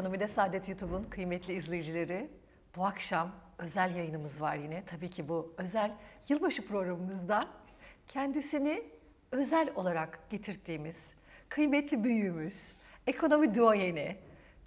Ekonomide Saadet YouTube'un kıymetli izleyicileri bu akşam özel yayınımız var yine. Tabii ki bu özel yılbaşı programımızda kendisini özel olarak getirdiğimiz kıymetli büyüğümüz, ekonomi duayeni,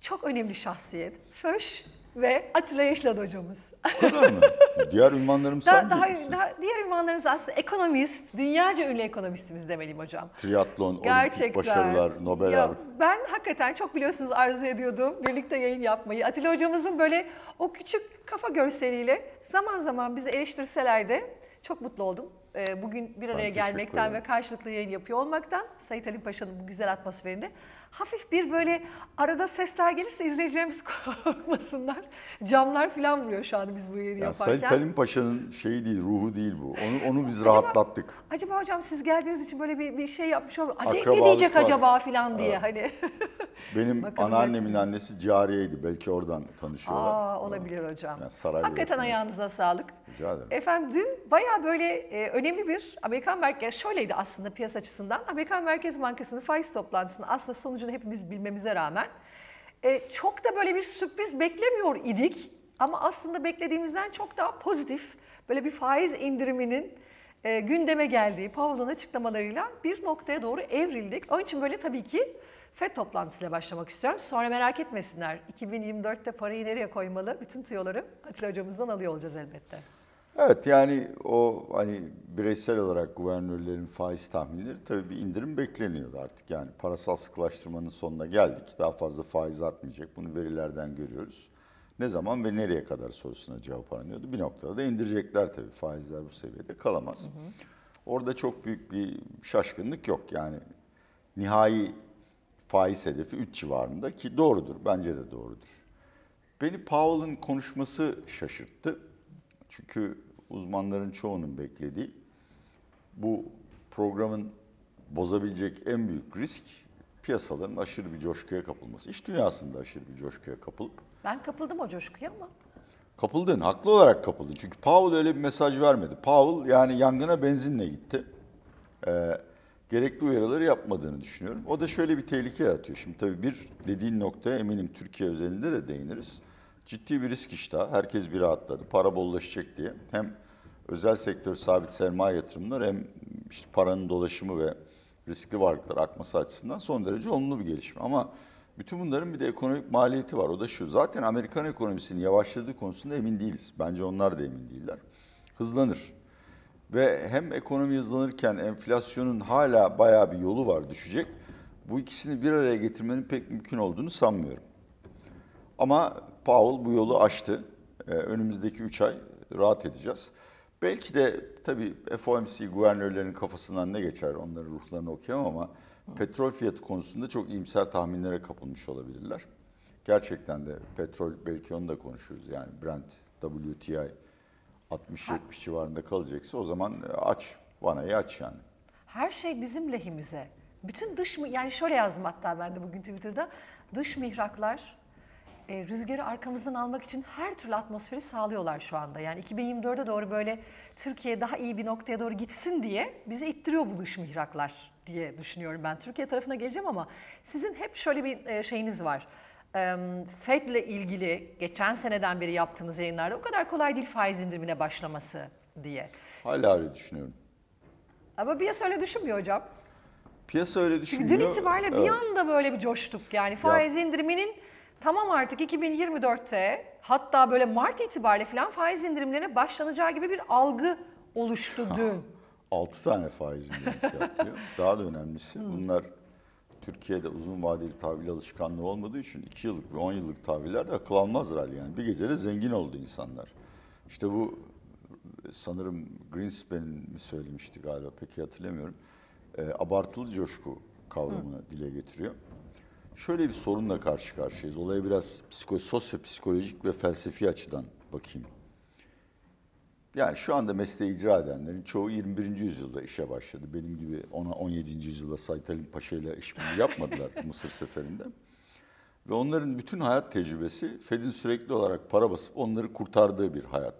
çok önemli şahsiyet Föş ve Atilla Yeşilad hocamız. Bu kadar mı? diğer ünvanlarımı daha, daha, daha, diğer ünvanlarınız aslında ekonomist, dünyaca ünlü ekonomistimiz demeliyim hocam. Triatlon, Gerçekten. başarılar, Nobel ya, Ben hakikaten çok biliyorsunuz arzu ediyordum birlikte yayın yapmayı. Atilla hocamızın böyle o küçük kafa görseliyle zaman zaman bizi eleştirseler de çok mutlu oldum ee, bugün bir araya gelmekten ve karşılıklı yayın yapıyor olmaktan Sayit Halim Paşa'nın bu güzel atmosferinde hafif bir böyle arada sesler gelirse izleyicilerimiz korkmasınlar. Camlar falan vuruyor şu anda biz bu yayını ya yaparken. Said Kalim Paşa'nın şeyi değil, ruhu değil bu. Onu, onu biz acaba, rahatlattık. Acaba hocam siz geldiğiniz için böyle bir, bir şey yapmış olmuyor. Ne diyecek var. acaba falan diye evet. hani. Benim Bakalım anneannemin hocam. annesi cariyeydi. Belki oradan tanışıyorlar. Aa, olabilir hocam. Yani saray Hakikaten üretmiş. ayağınıza sağlık. Rica ederim. Efendim dün baya böyle e, önemli bir Amerikan Merkez, şöyleydi aslında piyasa açısından. Amerikan Merkez Bankası'nın faiz toplantısının aslında sonucu sonucunu hepimiz bilmemize rağmen. E, çok da böyle bir sürpriz beklemiyor idik ama aslında beklediğimizden çok daha pozitif böyle bir faiz indiriminin e, gündeme geldiği Powell'ın açıklamalarıyla bir noktaya doğru evrildik. Onun için böyle tabii ki FED toplantısıyla başlamak istiyorum. Sonra merak etmesinler 2024'te parayı nereye koymalı bütün tüyoları Atilla hocamızdan alıyor olacağız elbette. Evet yani o hani bireysel olarak guvernörlerin faiz tahminleri tabii bir indirim bekleniyordu artık. Yani parasal sıklaştırmanın sonuna geldik. Daha fazla faiz artmayacak. Bunu verilerden görüyoruz. Ne zaman ve nereye kadar sorusuna cevap aranıyordu. Bir noktada da indirecekler tabii. Faizler bu seviyede kalamaz. Hı hı. Orada çok büyük bir şaşkınlık yok. Yani nihai faiz hedefi 3 civarında ki doğrudur. Bence de doğrudur. Beni Powell'ın konuşması şaşırttı. Çünkü uzmanların çoğunun beklediği bu programın bozabilecek en büyük risk piyasaların aşırı bir coşkuya kapılması. İş dünyasında aşırı bir coşkuya kapılıp. Ben kapıldım o coşkuya mı? Kapıldın, haklı olarak kapıldın. Çünkü Powell öyle bir mesaj vermedi. Powell yani yangına benzinle gitti. Ee, gerekli uyarıları yapmadığını düşünüyorum. O da şöyle bir tehlike yaratıyor. Şimdi tabii bir dediğin noktaya eminim Türkiye özelinde de değiniriz ciddi bir risk iştahı. Herkes bir rahatladı. Para bollaşacak diye. Hem özel sektör sabit sermaye yatırımları hem işte paranın dolaşımı ve riskli varlıklar akması açısından son derece olumlu bir gelişme. Ama bütün bunların bir de ekonomik maliyeti var. O da şu. Zaten Amerikan ekonomisinin yavaşladığı konusunda emin değiliz. Bence onlar da emin değiller. Hızlanır. Ve hem ekonomi hızlanırken enflasyonun hala bayağı bir yolu var düşecek. Bu ikisini bir araya getirmenin pek mümkün olduğunu sanmıyorum. Ama Powell bu yolu açtı. E, ee, önümüzdeki 3 ay rahat edeceğiz. Belki de tabii FOMC guvernörlerinin kafasından ne geçer onların ruhlarını okuyamam ama Hı. petrol fiyatı konusunda çok iyimser tahminlere kapılmış olabilirler. Gerçekten de petrol belki onu da konuşuruz. Yani Brent WTI 60-70 civarında kalacaksa o zaman e, aç, vanayı aç yani. Her şey bizim lehimize. Bütün dış, mı yani şöyle yazdım hatta ben de bugün Twitter'da. Dış mihraklar e, rüzgarı arkamızdan almak için her türlü atmosferi sağlıyorlar şu anda. Yani 2024'e doğru böyle Türkiye daha iyi bir noktaya doğru gitsin diye bizi ittiriyor bu dış mihraklar diye düşünüyorum ben. Türkiye tarafına geleceğim ama sizin hep şöyle bir e, şeyiniz var. Fed ile ilgili geçen seneden beri yaptığımız yayınlarda o kadar kolay değil faiz indirimine başlaması diye. Hala öyle düşünüyorum. Ama piyasa öyle düşünmüyor hocam. Piyasa öyle düşünmüyor. Çünkü dün itibariyle evet. bir anda böyle bir coştuk yani faiz ya, indiriminin tamam artık 2024'te hatta böyle Mart itibariyle falan faiz indirimlerine başlanacağı gibi bir algı oluştu dün. 6 tane faiz indirimi fiyatlıyor. Daha da önemlisi bunlar Türkiye'de uzun vadeli tahvil alışkanlığı olmadığı için 2 yıllık ve 10 yıllık tahvillerde akıl almaz hali yani. Bir gecede zengin oldu insanlar. İşte bu sanırım Greenspan mi söylemişti galiba peki hatırlamıyorum. E, abartılı coşku kavramını Hı. dile getiriyor. Şöyle bir sorunla karşı karşıyayız. Olaya biraz psiko, sosyopsikolojik ve felsefi açıdan bakayım. Yani şu anda mesleği icra edenlerin çoğu 21. yüzyılda işe başladı. Benim gibi ona 17. yüzyılda Said Halim Paşa ile işbirliği yapmadılar Mısır seferinde. Ve onların bütün hayat tecrübesi Fed'in sürekli olarak para basıp onları kurtardığı bir hayat.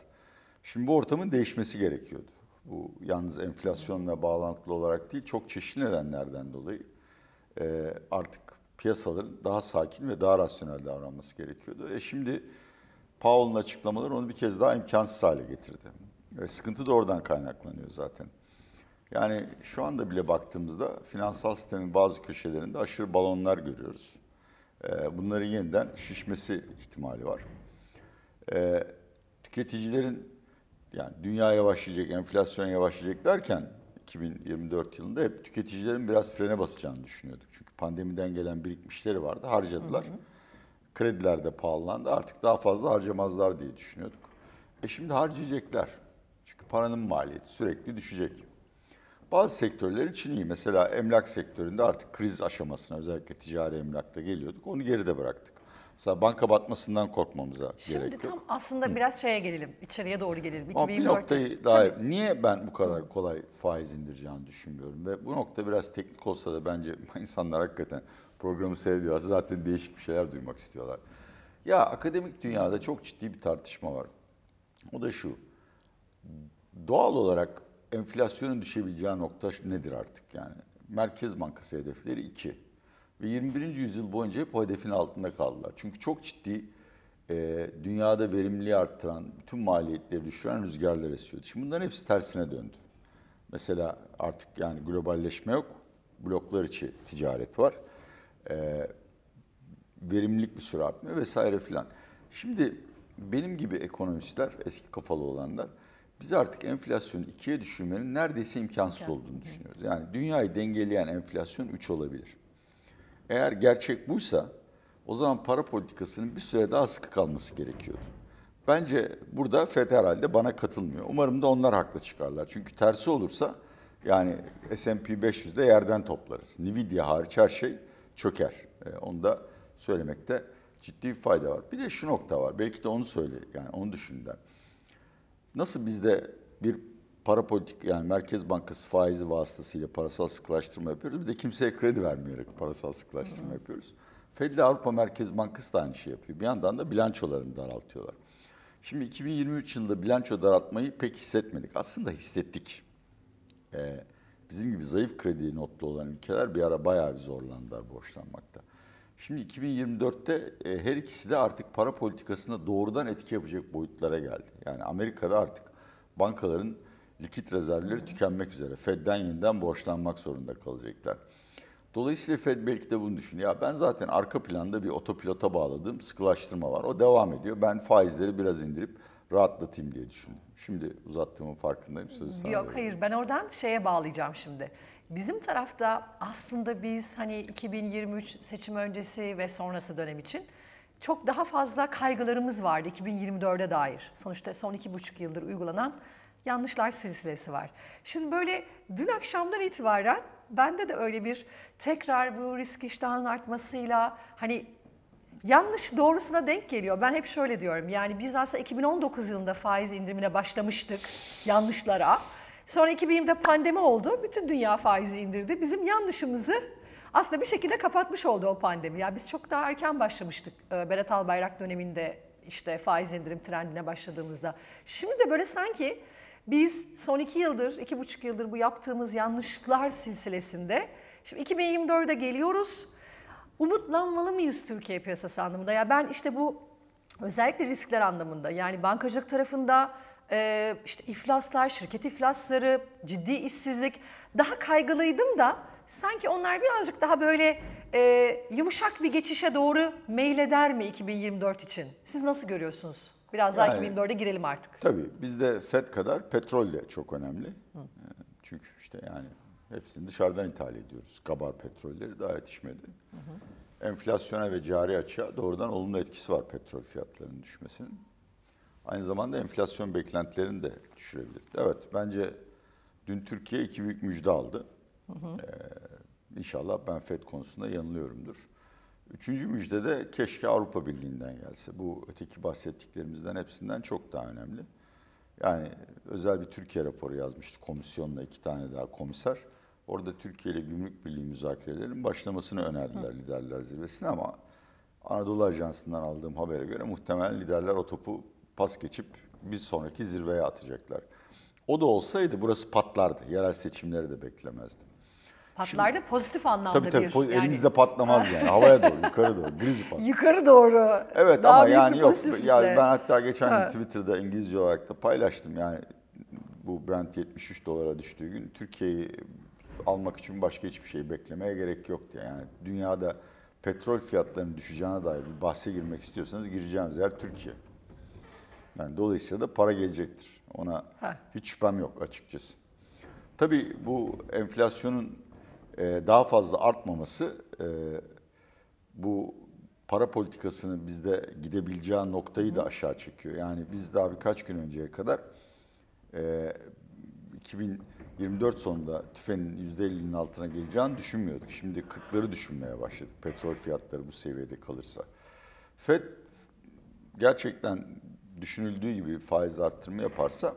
Şimdi bu ortamın değişmesi gerekiyordu. Bu yalnız enflasyonla bağlantılı olarak değil, çok çeşitli nedenlerden dolayı e, artık piyasaların daha sakin ve daha rasyonel davranması gerekiyordu. E şimdi Powell'ın açıklamaları onu bir kez daha imkansız hale getirdi. Ve sıkıntı da oradan kaynaklanıyor zaten. Yani şu anda bile baktığımızda finansal sistemin bazı köşelerinde aşırı balonlar görüyoruz. E bunların yeniden şişmesi ihtimali var. E tüketicilerin yani dünya yavaşlayacak, enflasyon yavaşlayacak derken 2024 yılında hep tüketicilerin biraz frene basacağını düşünüyorduk. Çünkü pandemiden gelen birikmişleri vardı, harcadılar. Krediler de pahalandı. Artık daha fazla harcamazlar diye düşünüyorduk. E şimdi harcayacaklar. Çünkü paranın maliyeti sürekli düşecek. Bazı sektörler için iyi. Mesela emlak sektöründe artık kriz aşamasına özellikle ticari emlakta geliyorduk. Onu geride bıraktık. Mesela banka batmasından korkmamıza Şimdi gerek yok. Şimdi tam aslında Hı. biraz şeye gelelim, içeriye doğru gelelim. 2004. bir noktayı daha Tabii. niye ben bu kadar kolay faiz indireceğini düşünmüyorum ve bu nokta biraz teknik olsa da bence insanlar hakikaten programı seviyorlar Zaten değişik bir şeyler duymak istiyorlar. Ya akademik dünyada çok ciddi bir tartışma var. O da şu. Doğal olarak enflasyonun düşebileceği nokta nedir artık yani? Merkez Bankası hedefleri 2. Ve 21. yüzyıl boyunca hep o hedefin altında kaldılar. Çünkü çok ciddi e, dünyada verimliliği arttıran, bütün maliyetleri düşüren rüzgarlar esiyordu. Şimdi bunların hepsi tersine döndü. Mesela artık yani globalleşme yok, bloklar içi ticaret var. E, verimlilik bir süre artmıyor vesaire filan. Şimdi benim gibi ekonomistler, eski kafalı olanlar biz artık enflasyonu ikiye düşürmenin neredeyse imkansız, imkansız olduğunu düşünüyoruz. Yani dünyayı dengeleyen enflasyon 3 olabilir. Eğer gerçek buysa o zaman para politikasının bir süre daha sıkı kalması gerekiyordu. Bence burada FED herhalde bana katılmıyor. Umarım da onlar haklı çıkarlar. Çünkü tersi olursa yani S&P 500'de yerden toplarız. Nvidia hariç her şey çöker. E, onu da söylemekte ciddi bir fayda var. Bir de şu nokta var. Belki de onu söyle yani onu düşündüler. Nasıl bizde bir para politik yani Merkez Bankası faizi vasıtasıyla parasal sıklaştırma yapıyoruz. Bir de kimseye kredi vermeyerek parasal sıklaştırma Hı. yapıyoruz. Fed'le Avrupa Merkez Bankası da aynı şey yapıyor. Bir yandan da bilançolarını daraltıyorlar. Şimdi 2023 yılında bilanço daraltmayı pek hissetmedik. Aslında hissettik. Ee, bizim gibi zayıf kredi notlu olan ülkeler bir ara bayağı bir zorlandılar borçlanmakta. Şimdi 2024'te e, her ikisi de artık para politikasında doğrudan etki yapacak boyutlara geldi. Yani Amerika'da artık bankaların likit rezervleri tükenmek üzere. Fed'den yeniden borçlanmak zorunda kalacaklar. Dolayısıyla Fed belki de bunu düşünüyor. Ya ben zaten arka planda bir otopilota bağladığım sıkılaştırma var. O devam ediyor. Ben faizleri biraz indirip rahatlatayım diye düşündüm. Şimdi uzattığımın farkındayım sözü sana. Yok hayır ben oradan şeye bağlayacağım şimdi. Bizim tarafta aslında biz hani 2023 seçim öncesi ve sonrası dönem için çok daha fazla kaygılarımız vardı 2024'e dair. Sonuçta son iki buçuk yıldır uygulanan yanlışlar silsilesi var. Şimdi böyle dün akşamdan itibaren bende de öyle bir tekrar bu risk iştahının artmasıyla hani yanlış doğrusuna denk geliyor. Ben hep şöyle diyorum yani biz aslında 2019 yılında faiz indirimine başlamıştık yanlışlara. Sonra 2020'de pandemi oldu. Bütün dünya faizi indirdi. Bizim yanlışımızı aslında bir şekilde kapatmış oldu o pandemi. Yani biz çok daha erken başlamıştık e, Berat Albayrak döneminde işte faiz indirim trendine başladığımızda. Şimdi de böyle sanki biz son iki yıldır, iki buçuk yıldır bu yaptığımız yanlışlar silsilesinde, şimdi 2024'e geliyoruz, umutlanmalı mıyız Türkiye piyasası anlamında? Ya ben işte bu özellikle riskler anlamında yani bankacılık tarafında e, işte iflaslar, şirket iflasları, ciddi işsizlik daha kaygılıydım da sanki onlar birazcık daha böyle e, yumuşak bir geçişe doğru meyleder mi 2024 için? Siz nasıl görüyorsunuz? Biraz daha yani, 2024'e girelim artık. Tabii bizde FED kadar petrol de çok önemli. Hı. Ee, çünkü işte yani hepsini dışarıdan ithal ediyoruz. Kabar petrolleri daha yetişmedi. Hı hı. Enflasyona ve cari açığa doğrudan olumlu etkisi var petrol fiyatlarının düşmesinin. Aynı zamanda enflasyon beklentilerini de düşürebilir. Evet bence dün Türkiye iki büyük müjde aldı. Hı hı. Ee, inşallah ben FED konusunda yanılıyorumdur. Üçüncü müjde de keşke Avrupa Birliği'nden gelse. Bu öteki bahsettiklerimizden hepsinden çok daha önemli. Yani özel bir Türkiye raporu yazmıştı komisyonla iki tane daha komiser. Orada Türkiye ile Gümrük Birliği müzakerelerinin başlamasını önerdiler Hı. liderler zirvesine ama Anadolu Ajansı'ndan aldığım habere göre muhtemelen liderler o topu pas geçip bir sonraki zirveye atacaklar. O da olsaydı burası patlardı. Yerel seçimleri de beklemezdim. Patlarda Şimdi, pozitif anlamda tabii, tabii, bir. Tabii yani... patlamaz yani havaya doğru yukarı doğru grizi patlar. Yukarı doğru. Evet Daha ama yani yok. Ya ben hatta geçen gün Twitter'da İngilizce olarak da paylaştım yani bu Brent 73 dolara düştüğü gün Türkiye'yi almak için başka hiçbir şey beklemeye gerek yok diye. Yani dünyada petrol fiyatlarının düşeceğine dair bir bahse girmek istiyorsanız gireceğiniz yer Türkiye. Yani dolayısıyla da para gelecektir. Ona ha. hiç şüphem yok açıkçası. Tabii bu enflasyonun e, daha fazla artmaması e, bu para politikasının bizde gidebileceği noktayı da aşağı çekiyor. Yani biz daha birkaç gün önceye kadar 2024 e, sonunda tüfenin %50'nin altına geleceğini düşünmüyorduk. Şimdi 40'ları düşünmeye başladık petrol fiyatları bu seviyede kalırsa. FED gerçekten düşünüldüğü gibi faiz arttırma yaparsa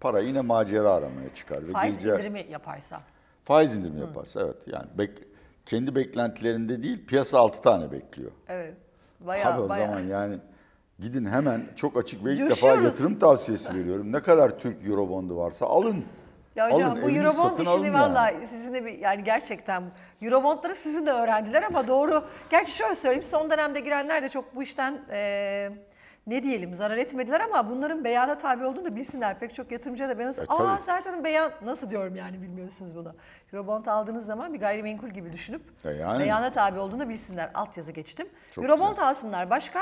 para yine macera aramaya çıkar. Faiz ve faiz geleceği... indirimi yaparsa. Faiz indirimi Hı. yaparsa evet yani bek, kendi beklentilerinde değil piyasa 6 tane bekliyor. Evet. Bayağı, Abi o bayağı. zaman yani gidin hemen çok açık ve ilk Coşuyoruz. defa yatırım tavsiyesi veriyorum. Ne kadar Türk Eurobond'u varsa alın. Ya hocam alın, bu Eurobond işini valla yani. sizin de bir yani gerçekten Eurobondları sizin de öğrendiler ama doğru. Gerçi şöyle söyleyeyim son dönemde girenler de çok bu işten e, ne diyelim zarar etmediler ama bunların beyana tabi olduğunu da bilsinler. Pek çok yatırımcı da ben olsun. E, Aa zaten beyan nasıl diyorum yani bilmiyorsunuz bunu. Eurobond aldığınız zaman bir gayrimenkul gibi düşünüp e yani. beyana tabi olduğunu da bilsinler. Altyazı geçtim. Çok Eurobond güzel. alsınlar. Başka?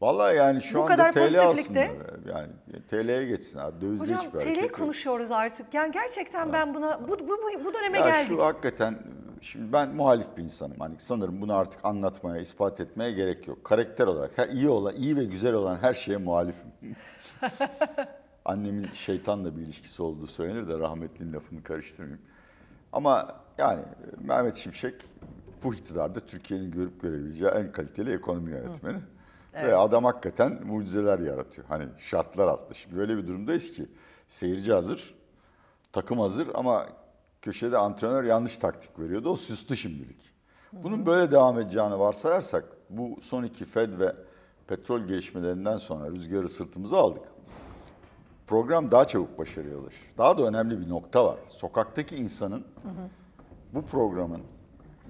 Valla yani şu Bu anda kadar TL alsınlar. E, yani TL'ye geçsinler. Döviz Hocam hiçbir TL konuşuyoruz artık. Yani gerçekten ha. ben buna bu, bu, bu bu döneme ya geldik. Şu hakikaten Şimdi ben muhalif bir insanım. Hani sanırım bunu artık anlatmaya, ispat etmeye gerek yok. Karakter olarak her iyi olan, iyi ve güzel olan her şeye muhalifim. Annemin şeytanla bir ilişkisi olduğu söylenir de rahmetlinin lafını karıştırmayayım. Ama yani Mehmet Şimşek bu iktidarda Türkiye'nin görüp görebileceği en kaliteli ekonomi yönetmeni. Evet. Ve adam hakikaten mucizeler yaratıyor. Hani şartlar altında. Şimdi böyle bir durumdayız ki seyirci hazır, takım hazır ama köşede antrenör yanlış taktik veriyordu. O süslü şimdilik. Bunun böyle devam edeceğini varsayarsak bu son iki Fed ve petrol gelişmelerinden sonra rüzgarı sırtımıza aldık. Program daha çabuk başarıya ulaşır. Daha da önemli bir nokta var. Sokaktaki insanın hı hı. bu programın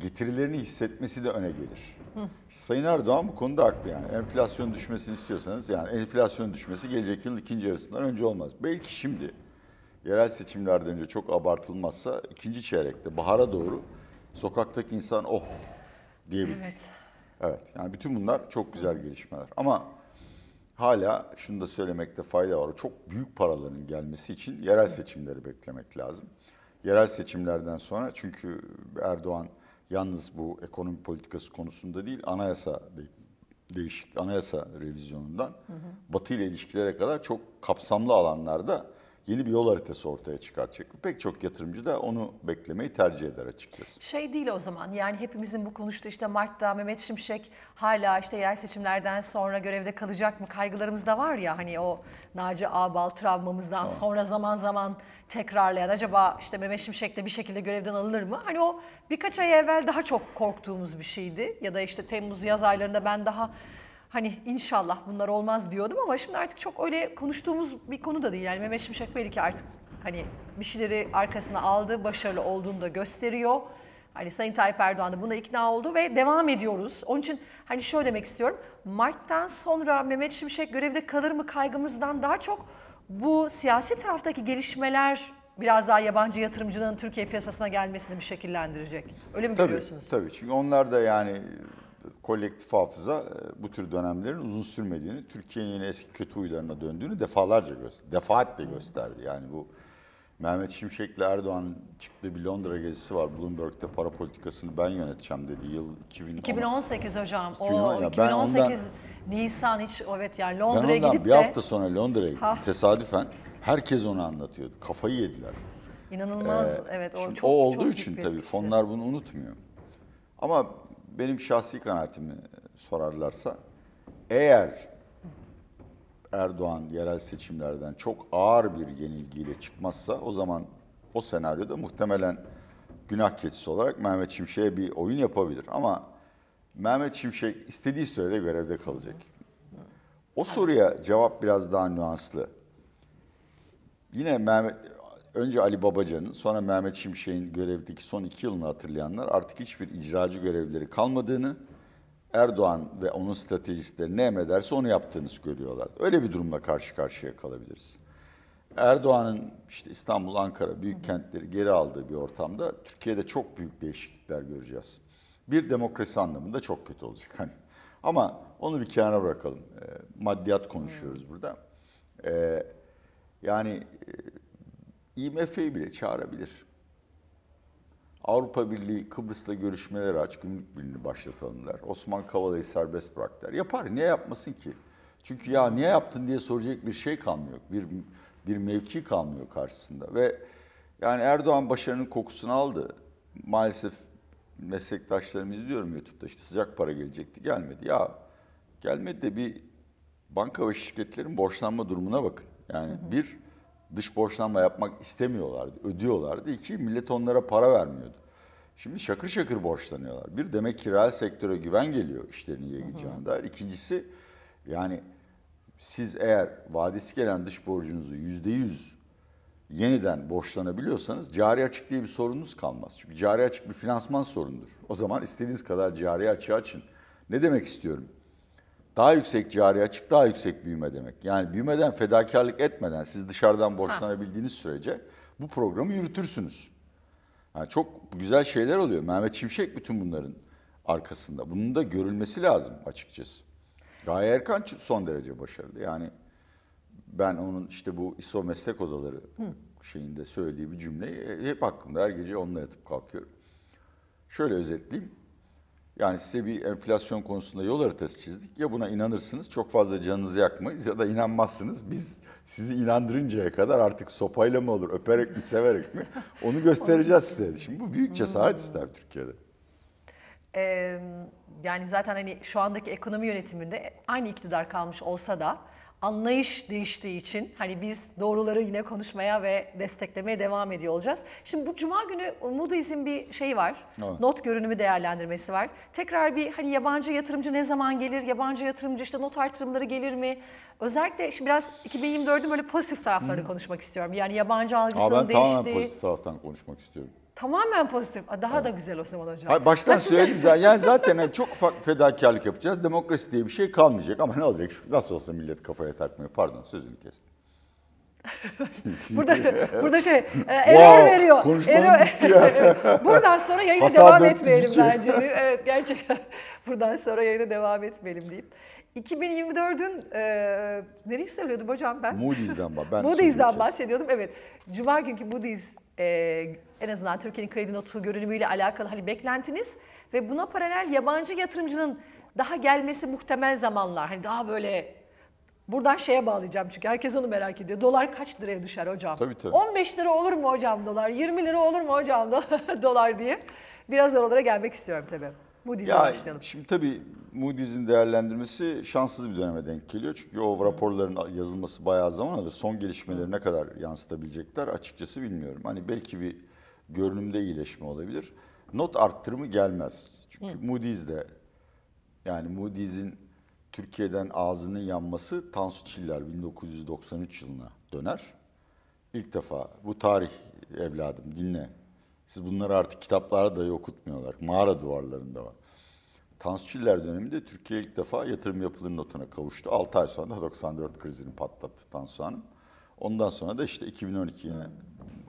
getirilerini hissetmesi de öne gelir. Hı. Sayın Erdoğan bu konuda haklı yani. Enflasyon düşmesini istiyorsanız yani enflasyon düşmesi gelecek yılın ikinci yarısından önce olmaz. Belki şimdi yerel seçimlerden önce çok abartılmazsa ikinci çeyrekte bahara doğru sokaktaki insan oh diyebilir. Evet. Evet yani bütün bunlar çok güzel gelişmeler. Ama hala şunu da söylemekte fayda var. Çok büyük paraların gelmesi için yerel seçimleri beklemek lazım. Yerel seçimlerden sonra çünkü Erdoğan yalnız bu ekonomi politikası konusunda değil anayasa değişik anayasa revizyonundan hı hı. Batı ile ilişkilere kadar çok kapsamlı alanlarda yeni bir yol haritası ortaya çıkartacak. Pek çok yatırımcı da onu beklemeyi tercih eder açıkçası. Şey değil o zaman yani hepimizin bu konuştuğu işte Mart'ta Mehmet Şimşek hala işte yerel seçimlerden sonra görevde kalacak mı kaygılarımız da var ya hani o Naci Ağbal travmamızdan tamam. sonra zaman zaman tekrarlayan acaba işte Mehmet Şimşek de bir şekilde görevden alınır mı? Hani o birkaç ay evvel daha çok korktuğumuz bir şeydi ya da işte Temmuz yaz aylarında ben daha hani inşallah bunlar olmaz diyordum ama şimdi artık çok öyle konuştuğumuz bir konu da değil. Yani Mehmet Şimşek belli ki artık hani bir şeyleri arkasına aldı, başarılı olduğunu da gösteriyor. Hani Sayın Tayyip Erdoğan da buna ikna oldu ve devam ediyoruz. Onun için hani şöyle demek istiyorum. Mart'tan sonra Mehmet Şimşek görevde kalır mı kaygımızdan daha çok bu siyasi taraftaki gelişmeler biraz daha yabancı yatırımcının Türkiye piyasasına gelmesini mi şekillendirecek? Öyle mi tabii, görüyorsunuz? Tabii çünkü onlar da yani kolektif hafıza e, bu tür dönemlerin uzun sürmediğini, Türkiye'nin eski kötü huylarına döndüğünü defalarca gösterdi. Defaatle gösterdi. Yani bu Mehmet Şimşek'le Erdoğan çıktığı bir Londra gezisi var. Bloomberg'de para politikasını ben yöneteceğim dedi. Yıl 2010. 2018 hocam. 2010, o, yani 2018 ondan, Nisan hiç evet yani Londra'ya gidip de. Bir hafta sonra Londra'ya gittim ha. tesadüfen. Herkes onu anlatıyordu. Kafayı yediler. İnanılmaz ee, evet. O, çok, o olduğu çok için tabii fonlar bunu unutmuyor. Ama benim şahsi kanaatimi sorarlarsa eğer Erdoğan yerel seçimlerden çok ağır bir yenilgiyle çıkmazsa o zaman o senaryoda muhtemelen günah keçisi olarak Mehmet Şimşek'e bir oyun yapabilir. Ama Mehmet Şimşek istediği sürede görevde kalacak. O soruya cevap biraz daha nüanslı. Yine Mehmet önce Ali Babacan'ın sonra Mehmet Şimşek'in görevdeki son iki yılını hatırlayanlar artık hiçbir icracı görevleri kalmadığını, Erdoğan ve onun stratejistleri ne emrederse onu yaptığını görüyorlar. Öyle bir durumla karşı karşıya kalabiliriz. Erdoğan'ın işte İstanbul, Ankara büyük kentleri geri aldığı bir ortamda Türkiye'de çok büyük değişiklikler göreceğiz. Bir demokrasi anlamında çok kötü olacak hani. Ama onu bir kenara bırakalım. Ee, maddiyat konuşuyoruz burada. Ee, yani e, IMF'yi bile çağırabilir. Avrupa Birliği Kıbrıs'ta görüşmeler aç, günlük birliğini başlatalım der. Osman Kavala'yı serbest bırak der. Yapar, niye yapmasın ki? Çünkü ya niye yaptın diye soracak bir şey kalmıyor. Bir, bir mevki kalmıyor karşısında. Ve yani Erdoğan başarının kokusunu aldı. Maalesef meslektaşlarımı izliyorum YouTube'da işte sıcak para gelecekti gelmedi. Ya gelmedi de bir banka ve şirketlerin borçlanma durumuna bakın. Yani bir dış borçlanma yapmak istemiyorlardı, ödüyorlardı. İki, millet onlara para vermiyordu. Şimdi şakır şakır borçlanıyorlar. Bir, demek ki reel sektöre güven geliyor işlerin iyiye gideceğine dair. İkincisi, yani siz eğer vadisi gelen dış borcunuzu yüzde yüz yeniden borçlanabiliyorsanız cari açık diye bir sorununuz kalmaz. Çünkü cari açık bir finansman sorundur. O zaman istediğiniz kadar cari açığa açın. Ne demek istiyorum? daha yüksek cari açık, daha yüksek büyüme demek. Yani büyümeden, fedakarlık etmeden siz dışarıdan borçlanabildiğiniz ha. sürece bu programı yürütürsünüz. Yani çok güzel şeyler oluyor. Mehmet Şimşek bütün bunların arkasında. Bunun da görülmesi lazım açıkçası. Gaye Erkan son derece başarılı. Yani ben onun işte bu ISO meslek odaları Hı. şeyinde söylediği bir cümleyi hep aklımda. Her gece onunla yatıp kalkıyorum. Şöyle özetleyeyim. Yani size bir enflasyon konusunda yol haritası çizdik. Ya buna inanırsınız, çok fazla canınızı yakmayız ya da inanmazsınız. Biz sizi inandırıncaya kadar artık sopayla mı olur, öperek mi, severek mi onu göstereceğiz size. Şimdi bu büyük cesaret hmm. ister Türkiye'de. Ee, yani zaten hani şu andaki ekonomi yönetiminde aynı iktidar kalmış olsa da anlayış değiştiği için hani biz doğruları yine konuşmaya ve desteklemeye devam ediyor olacağız. Şimdi bu cuma günü Moody's'in bir şey var. Evet. Not görünümü değerlendirmesi var. Tekrar bir hani yabancı yatırımcı ne zaman gelir? Yabancı yatırımcı işte not artırımları gelir mi? Özellikle şimdi biraz 2024'ün böyle pozitif taraflarını Hı. konuşmak istiyorum. Yani yabancı algısının Aa, ben değiştiği. Ben tamamen pozitif taraftan konuşmak istiyorum. Tamamen pozitif. Daha da güzel olsun zaman Hayır, baştan söyleyeyim zaten. Yani zaten hani çok ufak fedakarlık yapacağız. Demokrasi diye bir şey kalmayacak ama ne olacak? Nasıl olsa millet kafaya takmıyor. Pardon sözünü kestim. burada burada şey e, error wow, veriyor. Error, evet, buradan sonra yayına Hata devam etmeyelim bence. Diye. Evet gerçekten buradan sonra yayına devam etmeyelim deyip. 2024'ün e, nereyi söylüyordum hocam ben? Moody's'den, bah ben Moody's'den bahsediyordum. Evet. Cuma günkü Moody's e, en azından Türkiye'nin kredi notu görünümüyle alakalı hani beklentiniz ve buna paralel yabancı yatırımcının daha gelmesi muhtemel zamanlar hani daha böyle buradan şeye bağlayacağım çünkü herkes onu merak ediyor. Dolar kaç liraya düşer hocam? Tabii tabii. 15 lira olur mu hocam dolar? 20 lira olur mu hocam dolar diye biraz oralara gelmek istiyorum tabii. Moody's'e başlayalım. Şimdi tabii Moody's'in değerlendirmesi şanssız bir döneme denk geliyor. Çünkü o raporların yazılması bayağı zaman alır. Son gelişmeleri ne kadar yansıtabilecekler açıkçası bilmiyorum. Hani belki bir görünümde iyileşme olabilir. Not arttırımı gelmez. Çünkü Hı. Moody's de yani Moody's'in Türkiye'den ağzının yanması Tansu Çiller 1993 yılına döner. İlk defa bu tarih evladım dinle siz bunları artık kitaplarda da okutmuyorlar. Mağara duvarlarında var. Tansu döneminde Türkiye ilk defa yatırım yapılır notuna kavuştu. 6 ay sonra da 94 krizini patlattı Tansu Hanım. Ondan sonra da işte 2012 yine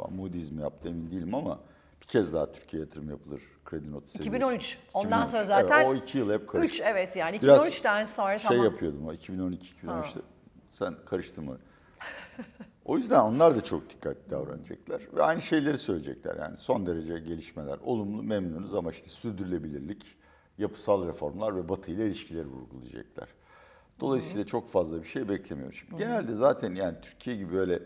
Moody's mi yaptı emin değilim ama bir kez daha Türkiye yatırım yapılır kredi notu seviyesi. 2013. Ondan sonra zaten evet, o iki yıl hep karıştı. 3 evet yani 2013'ten sonra şey tamam. Şey yapıyordum o 2012 2013'te. Ha. Sen karıştırma. O yüzden onlar da çok dikkatli davranacaklar ve aynı şeyleri söyleyecekler. Yani son derece gelişmeler, olumlu memnunuz ama işte sürdürülebilirlik, yapısal reformlar ve Batı ile ilişkileri vurgulayacaklar. Dolayısıyla Hı. çok fazla bir şey beklemiyorum. Şimdi genelde zaten yani Türkiye gibi böyle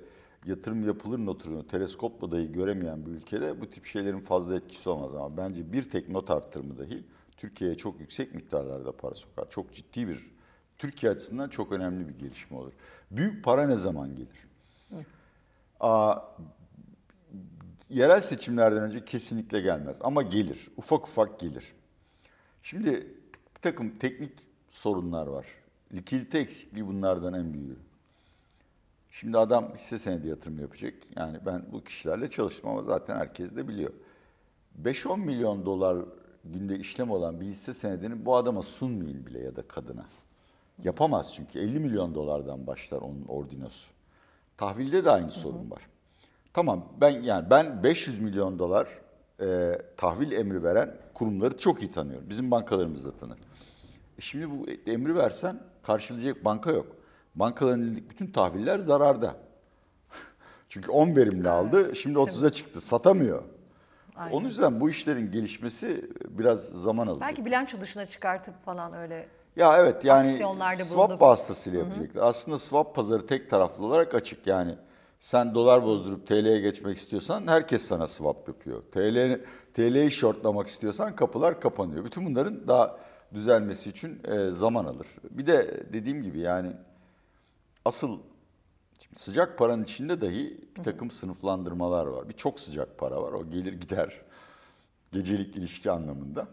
yatırım yapılır noturunu teleskopla dahi göremeyen bir ülkede bu tip şeylerin fazla etkisi olmaz ama bence bir tek not arttırımı dahil Türkiye'ye çok yüksek miktarlarda para sokar. Çok ciddi bir Türkiye açısından çok önemli bir gelişme olur. Büyük para ne zaman gelir? yerel seçimlerden önce kesinlikle gelmez ama gelir. Ufak ufak gelir. Şimdi bir takım teknik sorunlar var. Likidite eksikliği bunlardan en büyüğü. Şimdi adam hisse senedi yatırım yapacak. Yani ben bu kişilerle çalışmam ama zaten herkes de biliyor. 5-10 milyon dolar günde işlem olan bir hisse senedini bu adama sunmayın bile ya da kadına. Yapamaz çünkü 50 milyon dolardan başlar onun ordinosu. Tahvilde de aynı sorun hı hı. var. Tamam ben yani ben 500 milyon dolar e, tahvil emri veren kurumları çok iyi tanıyorum. Bizim bankalarımız da tanır. E şimdi bu emri versem karşılayacak banka yok. Bankaların elindeki bütün tahviller zararda. Çünkü 10 verimli aldı, şimdi 30'a çıktı. Satamıyor. Aynen. Onun yüzden bu işlerin gelişmesi biraz zaman alacak. Belki bilanço dışına çıkartıp falan öyle ya evet yani swap vasıtasıyla yapacaklar. Hı hı. Aslında swap pazarı tek taraflı olarak açık yani. Sen dolar bozdurup TL'ye geçmek istiyorsan herkes sana swap yapıyor. TL TL'yi shortlamak istiyorsan kapılar kapanıyor. Bütün bunların daha düzelmesi için e, zaman alır. Bir de dediğim gibi yani asıl Şimdi sıcak paranın içinde dahi bir takım hı hı. sınıflandırmalar var. Bir çok sıcak para var. O gelir gider. Gecelik ilişki anlamında.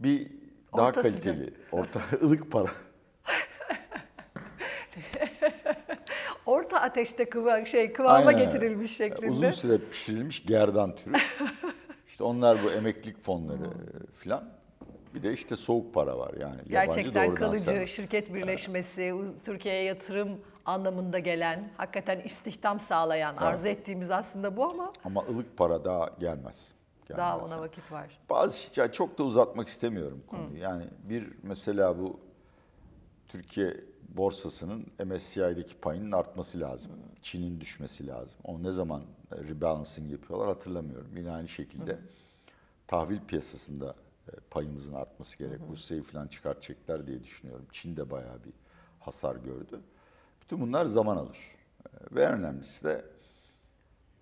Bir daha orta kaliteli, sıcak. orta ılık para. orta ateşte kıvam, şey, kıvama Aynen. getirilmiş şeklinde. Uzun süre pişirilmiş gerdan türü. İşte onlar bu emeklilik fonları filan. Bir de işte soğuk para var yani. Gerçekten kalıcı sen... şirket birleşmesi, Türkiye'ye yatırım anlamında gelen, hakikaten istihdam sağlayan, Tabii. arzu ettiğimiz aslında bu ama. Ama ılık para daha gelmez. Yani Daha ona vakit var. Bazı şey, ya çok da uzatmak istemiyorum konuyu. Hı. Yani bir mesela bu Türkiye borsasının MSCI'deki payının artması lazım. Hı. Çin'in düşmesi lazım. O ne zaman rebalancing yapıyorlar hatırlamıyorum. Yine aynı şekilde Hı. tahvil piyasasında e, payımızın artması gerek. Hı. Rusya'yı falan çıkartacaklar diye düşünüyorum. Çin de bayağı bir hasar gördü. Bütün bunlar zaman alır. E, ve en önemlisi de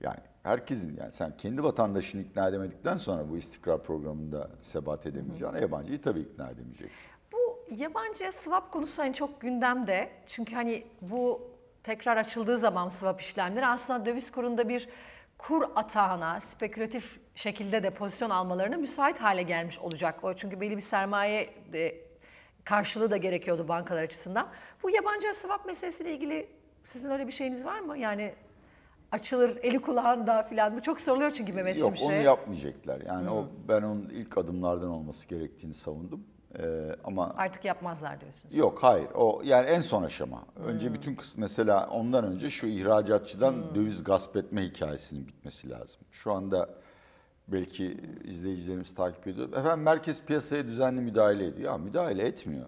yani herkesin yani sen kendi vatandaşını ikna edemedikten sonra bu istikrar programında sebat edemeyeceğine yabancıyı tabii ikna edemeyeceksin. Bu yabancıya swap konusu hani çok gündemde. Çünkü hani bu tekrar açıldığı zaman swap işlemleri aslında döviz kurunda bir kur atağına spekülatif şekilde de pozisyon almalarına müsait hale gelmiş olacak. O çünkü belli bir sermaye de, karşılığı da gerekiyordu bankalar açısından. Bu yabancı swap meselesiyle ilgili sizin öyle bir şeyiniz var mı? Yani açılır eli kulağında filan bu çok soruluyor çünkü Mehmet Yok Şimşek. onu yapmayacaklar. Yani hmm. o ben onun ilk adımlardan olması gerektiğini savundum. Ee, ama artık yapmazlar diyorsunuz. Yok hayır. O yani en son aşama. Önce bütün kısmı mesela ondan önce şu ihracatçıdan hmm. döviz gasp etme hikayesinin bitmesi lazım. Şu anda belki izleyicilerimiz takip ediyor. Efendim merkez piyasaya düzenli müdahale ediyor. Ya müdahale etmiyor.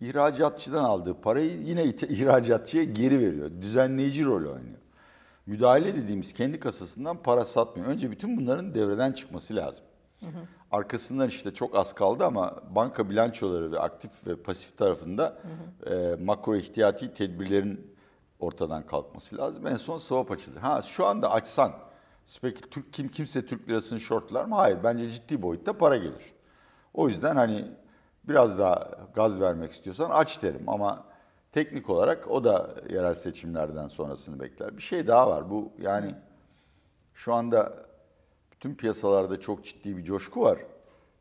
İhracatçıdan aldığı parayı yine ihracatçıya geri veriyor. Düzenleyici rol oynuyor müdahale dediğimiz kendi kasasından para satmıyor. Önce bütün bunların devreden çıkması lazım. Hı hı. Arkasından işte çok az kaldı ama banka bilançoları ve aktif ve pasif tarafında hı hı. E, makro ihtiyati tedbirlerin ortadan kalkması lazım. En son swap açılır. Ha şu anda açsan spek Türk kim kimse Türk lirasını shortlar mı? Hayır. Bence ciddi boyutta para gelir. O yüzden hani biraz daha gaz vermek istiyorsan aç derim ama Teknik olarak o da yerel seçimlerden sonrasını bekler. Bir şey daha var. Bu yani şu anda bütün piyasalarda çok ciddi bir coşku var.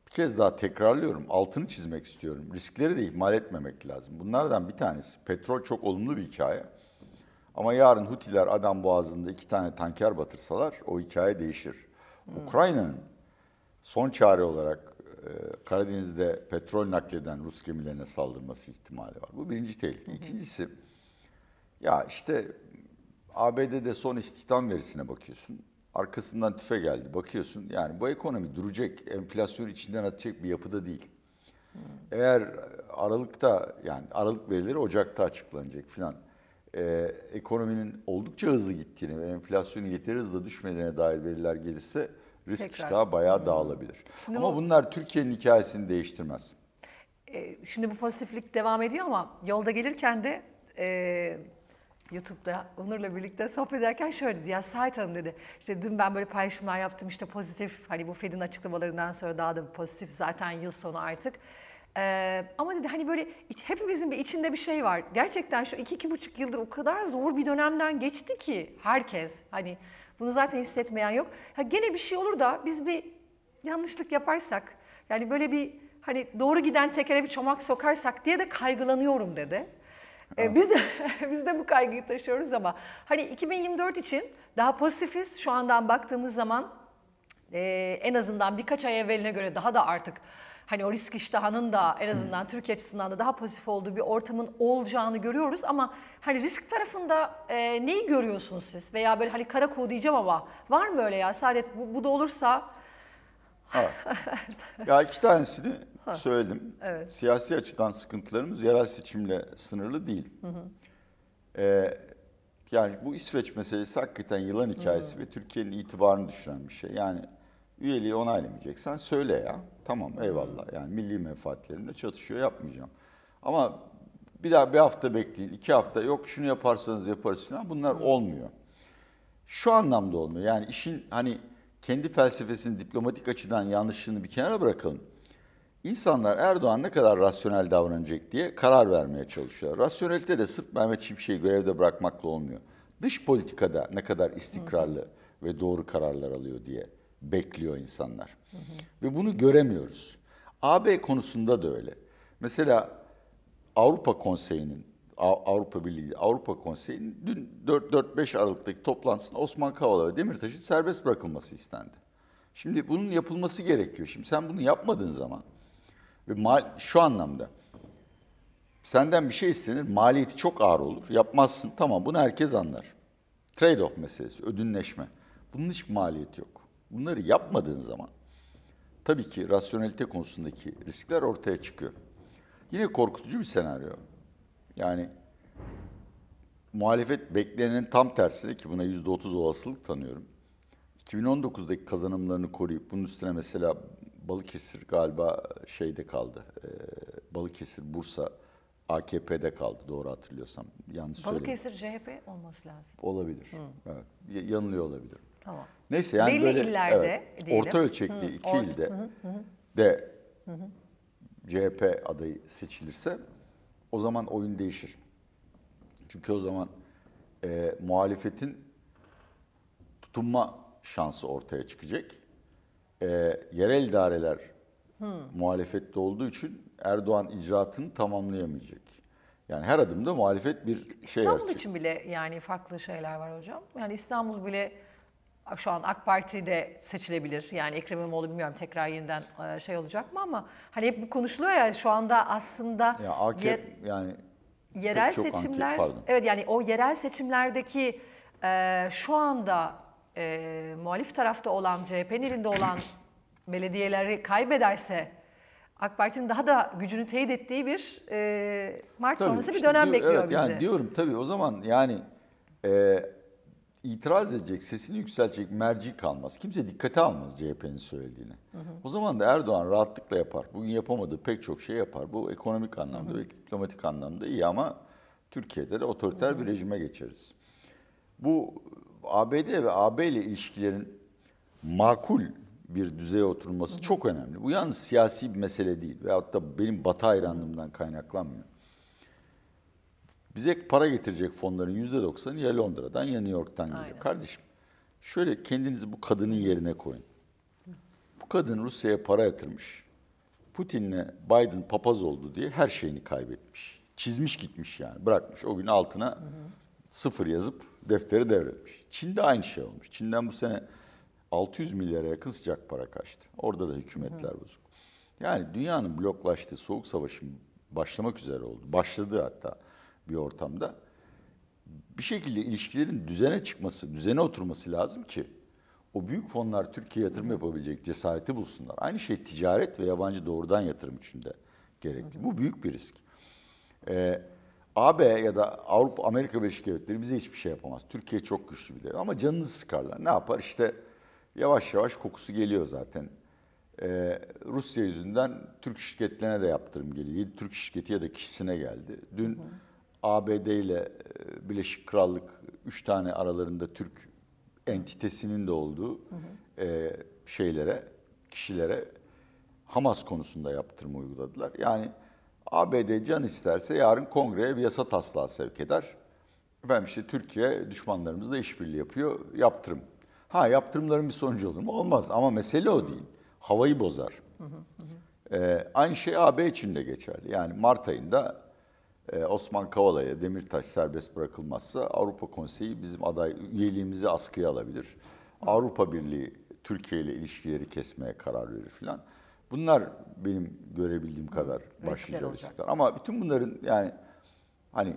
Bir kez daha tekrarlıyorum. Altını çizmek istiyorum. Riskleri de ihmal etmemek lazım. Bunlardan bir tanesi. Petrol çok olumlu bir hikaye. Ama yarın Hutiler Adam Boğazı'nda iki tane tanker batırsalar o hikaye değişir. Hmm. Ukrayna'nın son çare olarak e, Karadeniz'de petrol nakleden Rus gemilerine saldırması ihtimali var. Bu birinci tehlike. İkincisi ya işte ABD'de son istihdam verisine bakıyorsun. Arkasından tüfe geldi. Bakıyorsun yani bu ekonomi duracak, enflasyon içinden atacak bir yapıda değil. Eğer Aralık'ta yani Aralık verileri Ocak'ta açıklanacak filan. Ee, ekonominin oldukça hızlı gittiğini ve enflasyonun yeteri hızla düşmediğine dair veriler gelirse risk Tekrar. iştahı bayağı hmm. dağılabilir. Şimdi ama bu, bunlar Türkiye'nin hikayesini değiştirmez. E, şimdi bu pozitiflik devam ediyor ama yolda gelirken de e, YouTube'da Onur'la birlikte sohbet ederken şöyle dedi ya Sait Hanım dedi işte dün ben böyle paylaşımlar yaptım işte pozitif hani bu Fed'in açıklamalarından sonra daha da pozitif zaten yıl sonu artık. Ee, ama dedi hani böyle iç, hepimizin bir içinde bir şey var. Gerçekten şu iki, iki buçuk yıldır o kadar zor bir dönemden geçti ki herkes hani bunu zaten hissetmeyen yok. Ha, gene bir şey olur da biz bir yanlışlık yaparsak yani böyle bir hani doğru giden tekere bir çomak sokarsak diye de kaygılanıyorum dedi. Ee, biz de biz de bu kaygıyı taşıyoruz ama hani 2024 için daha pozitifiz. Şu andan baktığımız zaman e, en azından birkaç ay evveline göre daha da artık hani o risk iştahının da en azından hmm. Türkiye açısından da daha pozitif olduğu bir ortamın olacağını görüyoruz ama hani risk tarafında e, neyi görüyorsunuz siz veya böyle hani kara kuğu diyeceğim ama var mı öyle ya Saadet bu, bu da olursa ya iki tanesini söyledim. Evet. Siyasi açıdan sıkıntılarımız yerel seçimle sınırlı değil. Hı hı. Ee, yani bu İsveç meselesi hakikaten yılan hikayesi hı hı. ve Türkiye'nin itibarını düşüren bir şey. Yani üyeliği onaylamayacaksan söyle ya. Tamam eyvallah yani milli menfaatlerimle çatışıyor yapmayacağım. Ama bir daha bir hafta bekleyin, iki hafta yok şunu yaparsanız yaparız falan bunlar olmuyor. Şu anlamda olmuyor yani işin hani kendi felsefesini diplomatik açıdan yanlışlığını bir kenara bırakalım. İnsanlar Erdoğan ne kadar rasyonel davranacak diye karar vermeye çalışıyorlar. Rasyonelite de sırf Mehmet Şimşek'i görevde bırakmakla olmuyor. Dış politikada ne kadar istikrarlı ve doğru kararlar alıyor diye bekliyor insanlar. Hı hı. Ve bunu göremiyoruz. AB konusunda da öyle. Mesela Avrupa Konseyi'nin Avrupa Birliği, Avrupa Konseyi'nin dün 4-5 Aralık'taki toplantısında Osman Kavala ve Demirtaş'ın serbest bırakılması istendi. Şimdi bunun yapılması gerekiyor. Şimdi sen bunu yapmadığın zaman ve mal, şu anlamda senden bir şey istenir, maliyeti çok ağır olur. Yapmazsın, tamam bunu herkes anlar. Trade-off meselesi, ödünleşme. Bunun hiç maliyeti yok. Bunları yapmadığın zaman tabii ki rasyonelite konusundaki riskler ortaya çıkıyor. Yine korkutucu bir senaryo. Yani muhalefet beklenenin tam tersine ki buna yüzde otuz olasılık tanıyorum. 2019'daki kazanımlarını koruyup bunun üstüne mesela Balıkesir galiba şeyde kaldı. E, Balıkesir, Bursa AKP'de kaldı doğru hatırlıyorsam. Yanlış Balıkesir söyleyeyim. CHP olması lazım. Olabilir. Hı. Evet. Yanılıyor olabilirim. Tamam. Neyse yani Belli böyle illerde evet, orta ölçekli hı, iki orta, ilde hı, hı. de hı hı. CHP adayı seçilirse o zaman oyun değişir. Çünkü o zaman e, muhalefetin tutunma şansı ortaya çıkacak. E, yerel idareler hmm. muhalefette olduğu için Erdoğan icraatını tamamlayamayacak. Yani her adımda muhalefet bir şey İstanbul yaratacak. için bile yani farklı şeyler var hocam. Yani İstanbul bile şu an AK Parti de seçilebilir. Yani Ekrem İmamoğlu bilmiyorum tekrar yeniden e, şey olacak mı ama hani hep bu konuşuluyor ya şu anda aslında ya AKP, yer, yani yerel seçimler anket, evet yani o yerel seçimlerdeki e, şu anda e, muhalif tarafta olan CHP'nin elinde olan belediyeleri kaybederse AK Parti'nin daha da gücünü teyit ettiği bir e, Mart tabii, sonrası işte bir dönem diyor, bekliyor evet, bizi. Yani diyorum tabii o zaman yani e, itiraz edecek, sesini yükseltecek merci kalmaz. Kimse dikkate almaz CHP'nin söylediğini. Hı hı. O zaman da Erdoğan rahatlıkla yapar. Bugün yapamadığı pek çok şey yapar. Bu ekonomik anlamda hı hı. ve diplomatik anlamda iyi ama Türkiye'de de otoriter hı hı. bir rejime geçeriz. Bu ABD ve AB ile ilişkilerin makul bir düzeye oturması hı hı. çok önemli. Bu yalnız siyasi bir mesele değil veyahut da benim batı hayranlığımdan kaynaklanmıyor. Bize para getirecek fonların %90'ı ya Londra'dan ya New York'tan geliyor. Aynen. Kardeşim şöyle kendinizi bu kadının yerine koyun. Bu kadın Rusya'ya para yatırmış. Putin'le Biden papaz oldu diye her şeyini kaybetmiş. Çizmiş gitmiş yani bırakmış. O gün altına hı hı. sıfır yazıp defteri devretmiş. Çin'de aynı şey olmuş. Çin'den bu sene 600 milyara yakın sıcak para kaçtı. Orada da hükümetler hı hı. bozuk. Yani dünyanın bloklaştığı soğuk savaşın başlamak üzere oldu. Başladı hatta bir ortamda bir şekilde ilişkilerin düzene çıkması, düzene oturması lazım ki o büyük fonlar Türkiye yatırım yapabilecek cesareti bulsunlar. Aynı şey ticaret ve yabancı doğrudan yatırım için de gerekli. Bu büyük bir risk. Ee, AB ya da Avrupa Amerika Birleşik Devletleri bize hiçbir şey yapamaz. Türkiye çok güçlü bir devlet ama canını sıkarlar. Ne yapar? İşte yavaş yavaş kokusu geliyor zaten. Ee, Rusya yüzünden Türk şirketlerine de yaptırım geliyor. Türk şirketi ya da kişisine geldi. Dün hı hı ABD ile e, Birleşik Krallık üç tane aralarında Türk entitesinin de olduğu hı e, hı. şeylere, kişilere Hamas konusunda yaptırımı uyguladılar. Yani ABD can isterse yarın kongreye bir yasa taslağı sevk eder. Efendim işte Türkiye düşmanlarımızla işbirliği yapıyor, yaptırım. Ha yaptırımların bir sonucu olur mu? Olmaz ama mesele o değil. Havayı bozar. Hı hı hı. Ee, aynı şey AB için de geçerli. Yani Mart ayında ee, Osman Kavala'ya Demirtaş serbest bırakılmazsa Avrupa Konseyi bizim aday üyeliğimizi askıya alabilir. Avrupa Birliği Türkiye ile ilişkileri kesmeye karar verir filan. Bunlar benim görebildiğim kadar başlıca riskler. Ama bütün bunların yani hani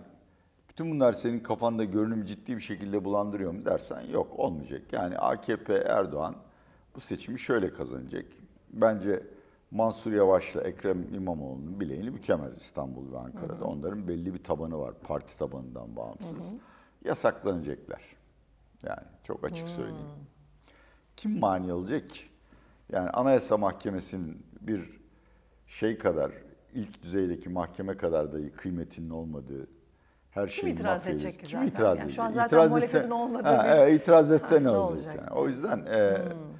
bütün bunlar senin kafanda görünüm ciddi bir şekilde bulandırıyor mu dersen yok olmayacak. Yani AKP Erdoğan bu seçimi şöyle kazanacak. Bence Mansur Yavaş'la Ekrem İmamoğlu'nun bileğini bükemez İstanbul ve Ankara'da. Hı hı. Onların belli bir tabanı var. Parti tabanından bağımsız. Hı hı. Yasaklanacaklar. Yani çok açık hı. söyleyeyim. Kim mani olacak Yani Anayasa Mahkemesi'nin bir şey kadar, ilk düzeydeki mahkeme kadar da kıymetinin olmadığı her şeyi Kim itiraz edecek ki Kim itiraz yani edecek? Şu an zaten itiraz muhalefetin olmadığı ha, bir... E, İtiraz etse ha, ne, olacak? olacak yani? O yüzden... E, hmm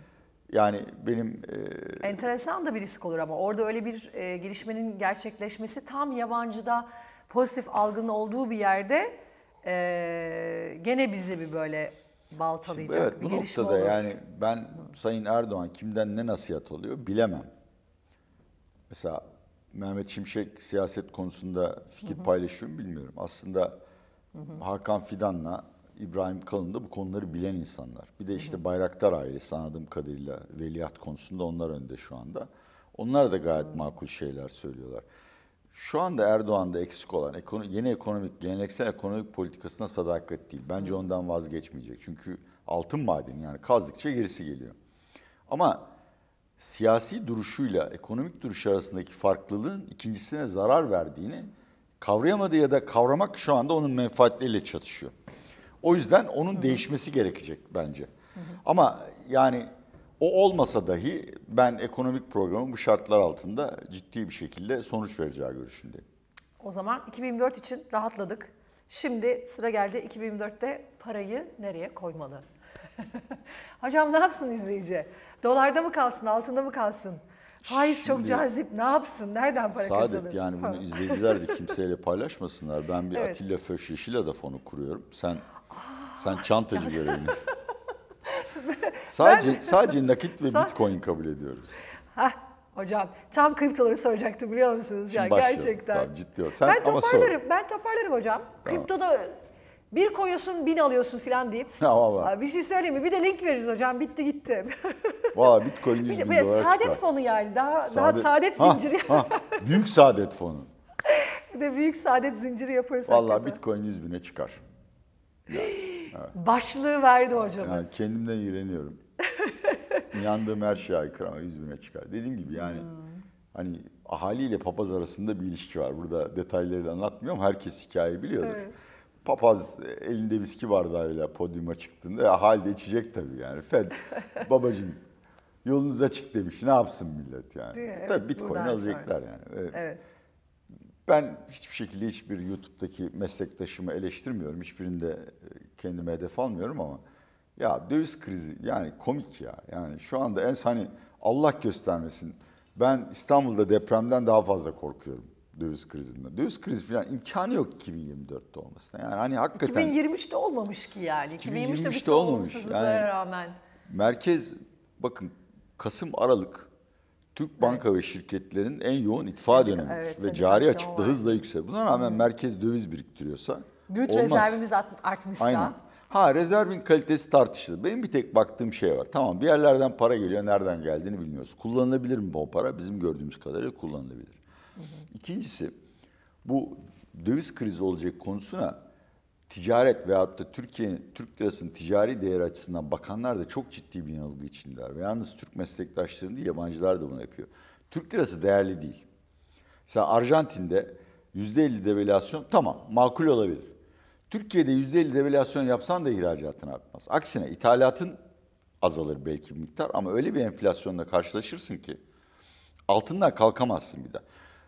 yani benim... E... Enteresan da bir risk olur ama orada öyle bir e, gelişmenin gerçekleşmesi tam yabancıda pozitif algının olduğu bir yerde e, gene bizi bir böyle baltalayacak Şimdi, evet, bir bu gelişme noktada yani ben Sayın Erdoğan kimden ne nasihat oluyor bilemem. Mesela Mehmet Şimşek siyaset konusunda fikir paylaşıyor mu bilmiyorum. Aslında hı hı. Hakan Fidan'la İbrahim Kalın da bu konuları bilen insanlar. Bir de işte Bayraktar ailesi anladığım kadarıyla veliaht konusunda onlar önde şu anda. Onlar da gayet makul şeyler söylüyorlar. Şu anda Erdoğan'da eksik olan yeni ekonomik, geleneksel ekonomik politikasına sadakat değil. Bence ondan vazgeçmeyecek. Çünkü altın madeni yani kazdıkça gerisi geliyor. Ama siyasi duruşuyla ekonomik duruş arasındaki farklılığın ikincisine zarar verdiğini kavrayamadı ya da kavramak şu anda onun menfaatleriyle çatışıyor. O yüzden onun Hı-hı. değişmesi gerekecek bence. Hı-hı. Ama yani o olmasa dahi ben ekonomik programın bu şartlar altında ciddi bir şekilde sonuç vereceği görüşündeyim. O zaman 2004 için rahatladık. Şimdi sıra geldi 2004'te parayı nereye koymalı? Hocam ne yapsın izleyici? Dolarda mı kalsın, altında mı kalsın? Faiz Şimdi, çok cazip. Ne yapsın? Nereden para kazanır? Saadet yani bunu izleyiciler de kimseyle paylaşmasınlar. Ben bir evet. Atilla Föş Yeşilada fonu kuruyorum. Sen sen çantacı görevini. sadece sadece nakit ve bitcoin kabul ediyoruz. Hah, hocam tam kriptoları soracaktım biliyor musunuz ya yani, gerçekten. Tamam ciddi ol. Sen ben toparlarım. Sor. Ben toparlarım hocam. Tamam. Kriptoda bir koyuyorsun bin alıyorsun filan deyip. Ya valla. Bir şey söyleyeyim mi? Bir de link veririz hocam bitti gitti. valla bitcoin 100 bin dolara Saadet çıkar. fonu yani daha saadet, daha saadet ha, zinciri. Ha, büyük saadet fonu. bir de büyük saadet zinciri yaparız. Valla bitcoin 100 bine çıkar. Yani. Başlığı verdi hocamız. Yani kendimden iğreniyorum. Yandığım her şeye aykırı ama yüzüme çıkar. Dediğim gibi yani hmm. hani ahaliyle papaz arasında bir ilişki var. Burada detayları anlatmıyorum. Herkes hikayeyi biliyordur. Evet. Papaz e, elinde viski bardağıyla podyuma çıktığında ahali de içecek tabii yani. Fed babacığım yolunuz açık demiş. Ne yapsın millet yani. Tabii Bitcoin alacaklar yani. Evet. evet. Ben hiçbir şekilde hiçbir YouTube'daki meslektaşımı eleştirmiyorum. Hiçbirinde e, kendime hedef almıyorum ama ya döviz krizi yani komik ya. Yani şu anda en hani Allah göstermesin. Ben İstanbul'da depremden daha fazla korkuyorum döviz krizinden. Döviz krizi falan imkanı yok 2024'te olmasına. Yani hani hakikaten 2023'te olmamış ki yani. 2023'te, 2023'te bütün olmamış. Yani, rağmen. Merkez bakın Kasım Aralık Türk banka ve şirketlerin en yoğun itfa dönemi evet, ve cari açıkta hızla yükseliyor. Buna rağmen merkez döviz biriktiriyorsa Brüt olmaz. rezervimiz artmışsa. Aynen. Ha rezervin kalitesi tartışılır. Benim bir tek baktığım şey var. Tamam bir yerlerden para geliyor. Nereden geldiğini bilmiyoruz. Kullanılabilir mi bu para? Bizim gördüğümüz kadarıyla kullanılabilir. Hı İkincisi bu döviz krizi olacak konusuna ticaret veyahut da Türkiye'nin Türk lirasının ticari değeri açısından bakanlar da çok ciddi bir yanılgı içindeler. Ve yalnız Türk meslektaşlarının değil yabancılar da bunu yapıyor. Türk lirası değerli değil. Mesela Arjantin'de yüzde %50 devalüasyon tamam makul olabilir. Türkiye'de yüzde %50 devalüasyon yapsan da ihracatın artmaz. Aksine ithalatın azalır belki bir miktar ama öyle bir enflasyonla karşılaşırsın ki altından kalkamazsın bir daha.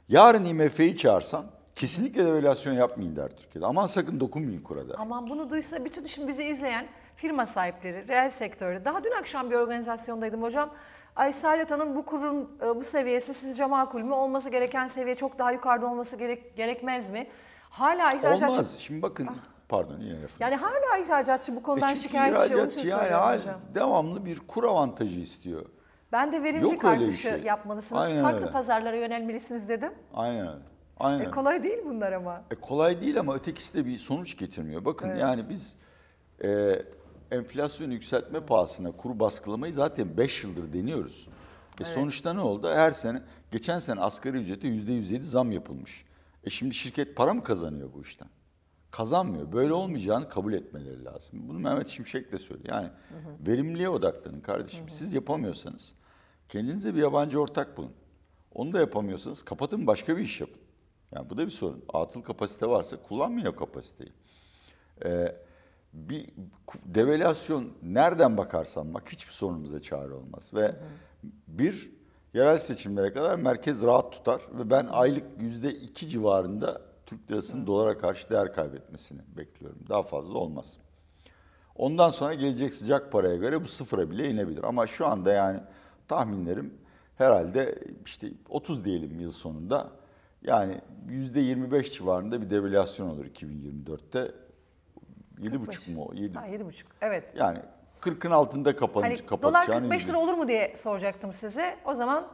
Yarın IMF'yi çağırsan Kesinlikle devalüasyon yapmayın der Türkiye'de. Aman sakın dokunmayın kura der. Aman bunu duysa bütün şimdi bizi izleyen firma sahipleri, reel sektörde. Daha dün akşam bir organizasyondaydım hocam. Ay Saadet Hanım bu kurum e, bu seviyesi sizce makul mü? Olması gereken seviye çok daha yukarıda olması gerek, gerekmez mi? Hala ihracatçı... Olmaz. Şimdi bakın ah. pardon yine Yani hala ihracatçı bu konudan e şikayetçi. Ihracatçı yani hal, devamlı bir kur avantajı istiyor. Ben de verimlilik artışı şey. yapmalısınız. Aynen Farklı öyle. pazarlara yönelmelisiniz dedim. Aynen öyle. Aynen. E kolay değil bunlar ama. E kolay değil ama ötekisi de bir sonuç getirmiyor. Bakın evet. yani biz e, enflasyon yükseltme pahasına kuru baskılamayı zaten 5 yıldır deniyoruz. E evet. sonuçta ne oldu? Her sene, geçen sene asgari ücrete %107 zam yapılmış. E şimdi şirket para mı kazanıyor bu işten? Kazanmıyor. Böyle olmayacağını kabul etmeleri lazım. Bunu Mehmet Şimşek de söylüyor. Yani hı hı. verimliliğe odaklanın kardeşim. Hı hı. Siz yapamıyorsanız kendinize bir yabancı ortak bulun. Onu da yapamıyorsanız kapatın başka bir iş yapın. Yani bu da bir sorun. Atıl kapasite varsa kullanmayın o kapasiteyi. Ee, bir devalüasyon nereden bakarsan bak hiçbir sorunumuza çare olmaz. Ve bir yerel seçimlere kadar merkez rahat tutar ve ben aylık yüzde iki civarında Türk lirasının dolara karşı değer kaybetmesini bekliyorum. Daha fazla olmaz. Ondan sonra gelecek sıcak paraya göre bu sıfıra bile inebilir. Ama şu anda yani tahminlerim herhalde işte 30 diyelim yıl sonunda yani %25 civarında bir devalüasyon olur 2024'te. 7,5 mu? 7. Ha, 7,5 evet. Yani 40'ın altında kapanacak. Hani kapatacağını dolar 45 lira olur mu diye soracaktım size. O zaman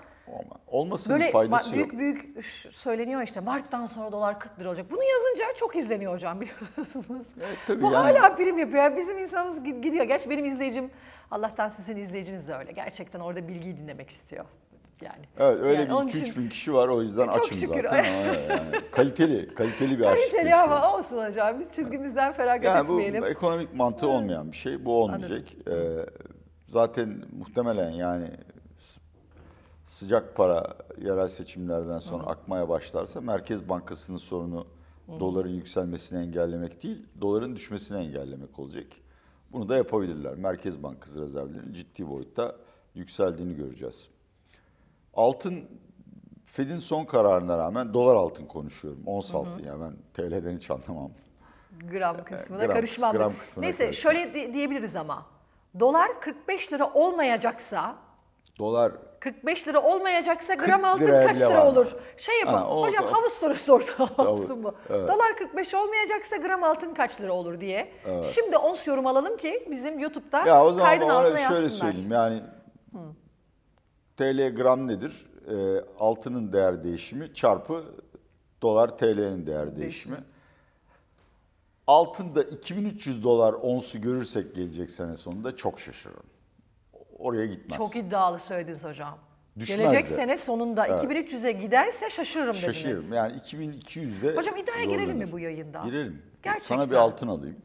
Olmasın Böyle faydası büyük, yok. Büyük büyük söyleniyor işte Mart'tan sonra dolar 40 lira olacak. Bunu yazınca çok izleniyor hocam biliyorsunuz. Evet, tabii Bu yani. hala prim yapıyor. bizim insanımız gidiyor. Gerçi benim izleyicim Allah'tan sizin izleyiciniz de öyle. Gerçekten orada bilgiyi dinlemek istiyor. Yani. Evet öyle yani bir 2-3 bin kişi var o yüzden e, çok açım şükür. zaten. yani kaliteli, kaliteli bir aşk. Kaliteli ama olsun hocam biz çizgimizden feragat yani etmeyelim. Bu ekonomik mantığı olmayan bir şey bu olmayacak. Ee, zaten muhtemelen yani sıcak para yerel seçimlerden sonra Hı. akmaya başlarsa Merkez Bankası'nın sorunu Hı. doların yükselmesini engellemek değil, doların düşmesini engellemek olacak. Bunu da yapabilirler. Merkez Bankası rezervlerinin ciddi boyutta yükseldiğini göreceğiz. Altın Fed'in son kararına rağmen dolar altın konuşuyorum. Ons altın ya yani ben TL'den hiç anlamam. Gram kısmına gram, karışmam. Gram kısmına Neyse karışmam. şöyle diyebiliriz ama. Dolar 45 lira olmayacaksa dolar 45 lira olmayacaksa gram altın kaç lira var. olur? Şey yapalım. Ha, o, hocam o, havuz sorusu sorsa olsun bu. Evet. Dolar 45 olmayacaksa gram altın kaç lira olur diye. Evet. Şimdi ons yorum alalım ki bizim YouTube'da ya, o zaman şöyle söyleyeyim yani Hı. TL gram nedir? E, altının değer değişimi çarpı dolar TL'nin değer değişimi. Altında 2300 dolar onsu görürsek gelecek sene sonunda çok şaşırırım. Oraya gitmez. Çok iddialı söylediniz hocam. Düşmez Gelecek sene sonunda evet. 2300'e giderse şaşırırım dediniz. Şaşırırım yani 2200'de Hocam iddiaya girelim mi bu yayında? Girelim. Gerçekten. Sana bir altın alayım.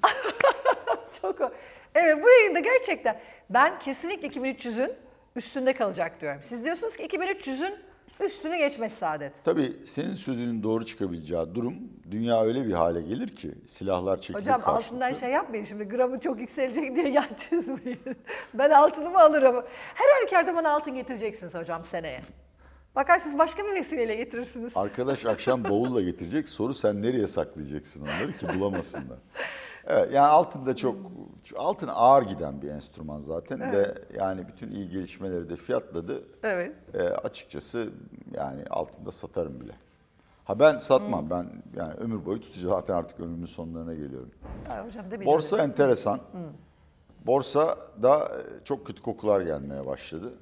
Çok Evet bu yayında gerçekten ben kesinlikle 2300'ün üstünde kalacak diyorum. Siz diyorsunuz ki 2300'ün üstünü geçmesi saadet. Tabii senin sözünün doğru çıkabileceği durum dünya öyle bir hale gelir ki silahlar çekilir Hocam karşılıklı. altından şey yapmayın şimdi gramı çok yükselecek diye yan çizmeyin. ben altınımı alırım. Her halükarda bana altın getireceksiniz hocam seneye. Bakarsınız başka bir vesileyle getirirsiniz. Arkadaş akşam bavulla getirecek. Soru sen nereye saklayacaksın onları ki bulamasınlar. Evet, yani altın da çok altın ağır giden bir enstrüman zaten evet. ve yani bütün iyi gelişmeleri de fiyatladı. Evet. E, açıkçası yani altında satarım bile. Ha ben satmam. Hmm. Ben yani ömür boyu tutacağım zaten artık ömrümün sonlarına geliyorum. Ya hocam da Borsa biliyorum. enteresan. Hmm. Borsa da e, çok kötü kokular gelmeye başladı.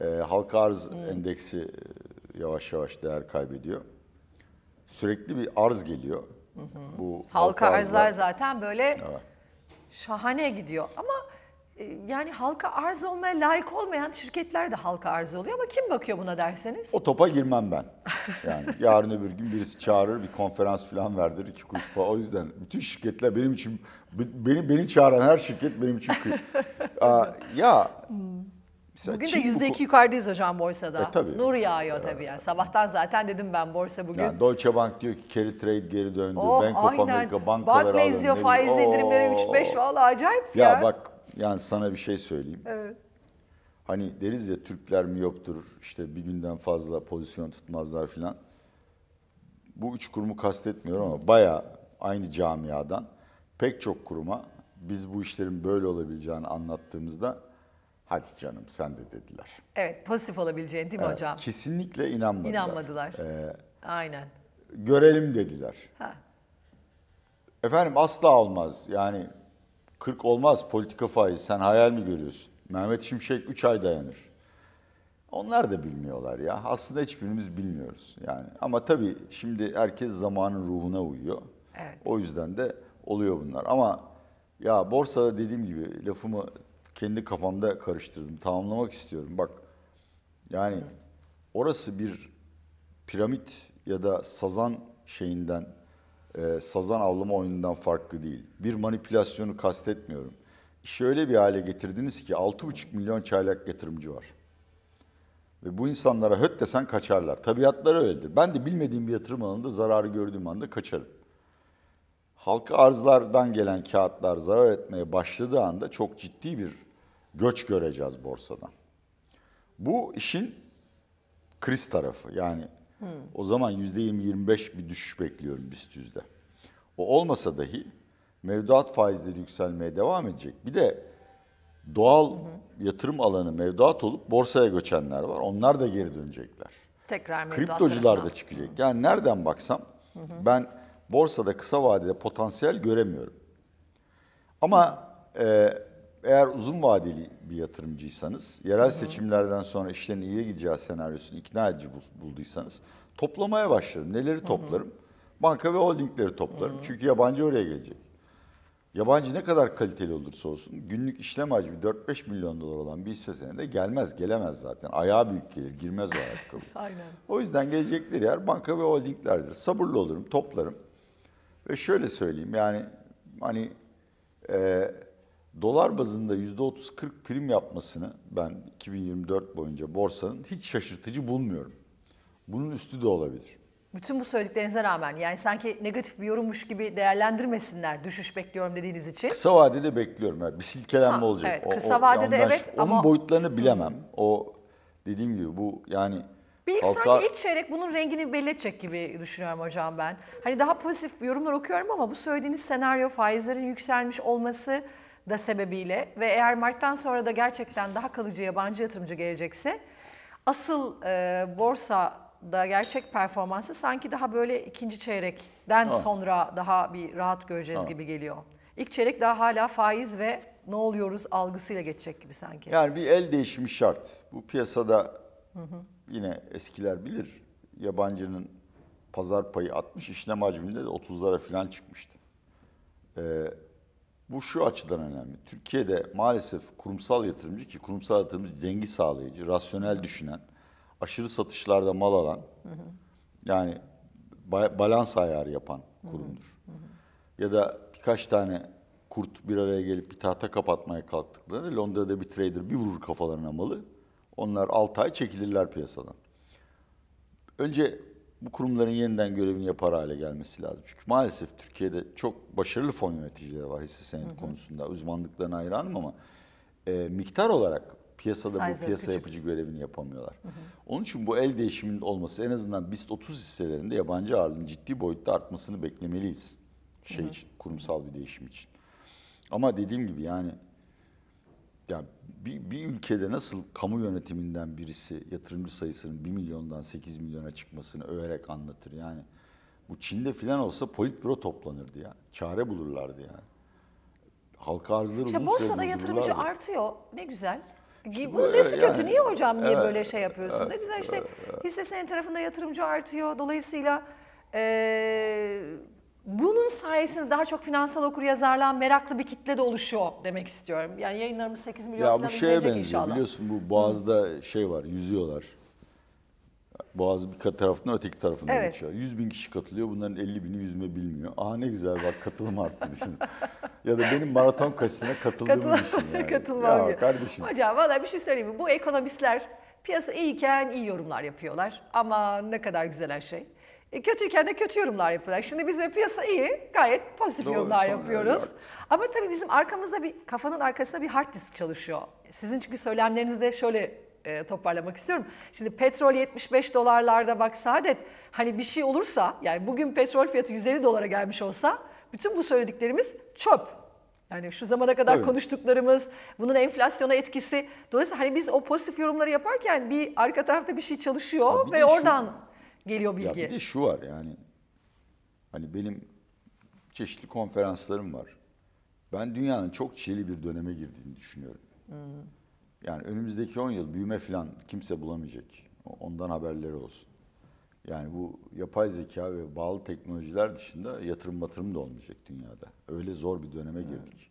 E, halka arz hmm. endeksi e, yavaş yavaş değer kaybediyor. Sürekli bir arz geliyor. Bu halka, arzlar, arzlar zaten böyle evet. şahane gidiyor ama e, yani halka arz olmaya layık olmayan şirketler de halka arz oluyor ama kim bakıyor buna derseniz? O topa girmem ben. Yani yarın öbür gün birisi çağırır bir konferans falan verdir iki kuruş para. O yüzden bütün şirketler benim için beni beni çağıran her şirket benim için Aa, ya hmm. Mesela bugün Çin de yüzde iki yukarıdayız hocam borsada. E, tabii. Nur yağıyor tabii yani. Sabahtan zaten dedim ben borsa bugün. Yani Deutsche Bank diyor ki carry trade geri döndü. Oh, Bank of America bankalar alıyor. Barclays diyor faiz indirimleri 3-5 valla acayip ya. Ya bak yani sana bir şey söyleyeyim. Evet. Hani deriz ya Türkler mi yoktur işte bir günden fazla pozisyon tutmazlar filan. Bu üç kurumu kastetmiyorum ama baya aynı camiadan pek çok kuruma biz bu işlerin böyle olabileceğini anlattığımızda hadi canım sen de dediler. Evet pozitif olabileceğini değil mi hocam? Kesinlikle inanmadılar. İnanmadılar. Ee, Aynen. Görelim dediler. Ha. Efendim asla olmaz yani 40 olmaz politika faizi sen hayal mi görüyorsun? Mehmet Şimşek 3 ay dayanır. Onlar da bilmiyorlar ya. Aslında hiçbirimiz bilmiyoruz yani. Ama tabii şimdi herkes zamanın ruhuna uyuyor. Evet. O yüzden de oluyor bunlar. Ama ya borsada dediğim gibi lafımı kendi kafamda karıştırdım. Tamamlamak istiyorum. Bak yani orası bir piramit ya da sazan şeyinden, e, sazan avlama oyunundan farklı değil. Bir manipülasyonu kastetmiyorum. Şöyle bir hale getirdiniz ki 6,5 milyon çaylak yatırımcı var. Ve bu insanlara höt desen kaçarlar. Tabiatları öyledir. Ben de bilmediğim bir yatırım alanında zararı gördüğüm anda kaçarım. Halka arzlardan gelen kağıtlar zarar etmeye başladığı anda çok ciddi bir göç göreceğiz borsadan. Bu işin kriz tarafı yani hmm. o zaman %20-25 bir düşüş bekliyorum BIST yüzde. O olmasa dahi mevduat faizleri yükselmeye devam edecek. Bir de doğal hı yatırım alanı mevduat olup borsaya göçenler var. Onlar da geri dönecekler. Tekrar mevduat Kriptocular da çıkacak. Hı. Yani nereden baksam hı ben borsada kısa vadede potansiyel göremiyorum. Ama e, eğer uzun vadeli bir yatırımcıysanız, yerel seçimlerden sonra işlerin iyiye gideceği senaryosunu ikna edici bulduysanız toplamaya başlarım. Neleri toplarım? Banka ve holdingleri toplarım. Çünkü yabancı oraya gelecek. Yabancı ne kadar kaliteli olursa olsun günlük işlem hacmi 4-5 milyon dolar olan bir hisse senede gelmez gelemez zaten. Ayağı büyük gelir girmez o ayakkabı. Aynen. O yüzden gelecekleri yer banka ve holdinglerdir. Sabırlı olurum toplarım. Ve şöyle söyleyeyim yani hani e, dolar bazında %30-40 prim yapmasını ben 2024 boyunca borsanın hiç şaşırtıcı bulmuyorum. Bunun üstü de olabilir. Bütün bu söylediklerinize rağmen yani sanki negatif bir yorummuş gibi değerlendirmesinler düşüş bekliyorum dediğiniz için. Kısa vadede bekliyorum. Yani bir silkelenme ha, olacak. Evet, kısa o, vadede yandaş, evet onun ama... Onun boyutlarını bilemem. O dediğim gibi bu yani... Bir ilk halka... sanki ilk çeyrek bunun rengini belli gibi düşünüyorum hocam ben. Hani daha pozitif yorumlar okuyorum ama bu söylediğiniz senaryo faizlerin yükselmiş olması da sebebiyle ve eğer Mart'tan sonra da gerçekten daha kalıcı yabancı yatırımcı gelecekse asıl e, borsada gerçek performansı sanki daha böyle ikinci çeyrekten tamam. sonra daha bir rahat göreceğiz tamam. gibi geliyor. İlk çeyrek daha hala faiz ve ne oluyoruz algısıyla geçecek gibi sanki. Yani bir el değişimi şart. Bu piyasada hı hı. yine eskiler bilir yabancının pazar payı 60 işlem hacminde de 30'lara falan çıkmıştı. Ee, bu şu açıdan önemli. Türkiye'de maalesef kurumsal yatırımcı ki kurumsal yatırımcı dengi sağlayıcı, rasyonel düşünen, aşırı satışlarda mal alan, hı hı. yani ba balans ayarı yapan kurumdur. Hı hı. hı. Ya da birkaç tane kurt bir araya gelip bir tahta kapatmaya kalktıklarında Londra'da bir trader bir vurur kafalarına malı. Onlar 6 ay çekilirler piyasadan. Önce bu kurumların yeniden görevini yapar hale gelmesi lazım. Çünkü maalesef Türkiye'de çok başarılı fon yöneticileri var hisse senedi konusunda. Uzmanlıklarına hayranım ama e, miktar olarak piyasada Size bu piyasa küçük. yapıcı görevini yapamıyorlar. Hı hı. Onun için bu el değişiminin olması en azından BIST 30 hisselerinde yabancı ağırlığın ciddi boyutta artmasını beklemeliyiz. Şey hı hı. için, kurumsal bir değişim için. Ama dediğim gibi yani yani bir, bir ülkede nasıl kamu yönetiminden birisi yatırımcı sayısının 1 milyondan 8 milyona çıkmasını överek anlatır yani. Bu Çin'de filan olsa politbüro toplanırdı ya. Çare bulurlardı yani. Halka arzları işte uzun borsada yatırımcı artıyor. Ne güzel. İşte Bunun nesi yani, kötü? Niye hocam niye evet, böyle şey yapıyorsunuz? Evet, ne güzel işte evet, hisse senedi tarafında yatırımcı artıyor. Dolayısıyla e, bunun sayesinde daha çok finansal okur yazarlığa meraklı bir kitle de oluşuyor demek istiyorum. Yani yayınlarımız 8 milyon ya bu şeye izlenecek benziyor. inşallah. Biliyorsun bu Boğaz'da Hı. şey var, yüzüyorlar. Boğaz bir tarafından öteki tarafından evet. geçiyor. 100 bin kişi katılıyor. Bunların 50 bini yüzme bilmiyor. Aa ne güzel bak katılım arttı düşün. ya da benim maraton kaçısına katıldığımı Katıl düşün yani. Katılmam ya kardeşim. Hocam valla bir şey söyleyeyim mi? Bu ekonomistler piyasa iyiyken iyi yorumlar yapıyorlar. Ama ne kadar güzel her şey. E, kötüyken de kötü yorumlar yapıyorlar. Şimdi bizim piyasa iyi, gayet pozitif Doğru, yorumlar yapıyoruz. Ama tabii bizim arkamızda bir, kafanın arkasında bir hard disk çalışıyor. Sizin çünkü söylemlerinizde şöyle e, toparlamak istiyorum. Şimdi petrol 75 dolarlarda bak Saadet hani bir şey olursa yani bugün petrol fiyatı 150 dolara gelmiş olsa bütün bu söylediklerimiz çöp. Yani şu zamana kadar evet. konuştuklarımız, bunun enflasyona etkisi. Dolayısıyla hani biz o pozitif yorumları yaparken bir arka tarafta bir şey çalışıyor Abi ve oradan geliyor bilgi. Ya bir de şu var yani. Hani benim çeşitli konferanslarım var. Ben dünyanın çok çileli bir döneme girdiğini düşünüyorum. Hmm. Yani önümüzdeki 10 yıl büyüme falan kimse bulamayacak. Ondan haberleri olsun. Yani bu yapay zeka ve bağlı teknolojiler dışında yatırım batırım da olmayacak dünyada. Öyle zor bir döneme girdik.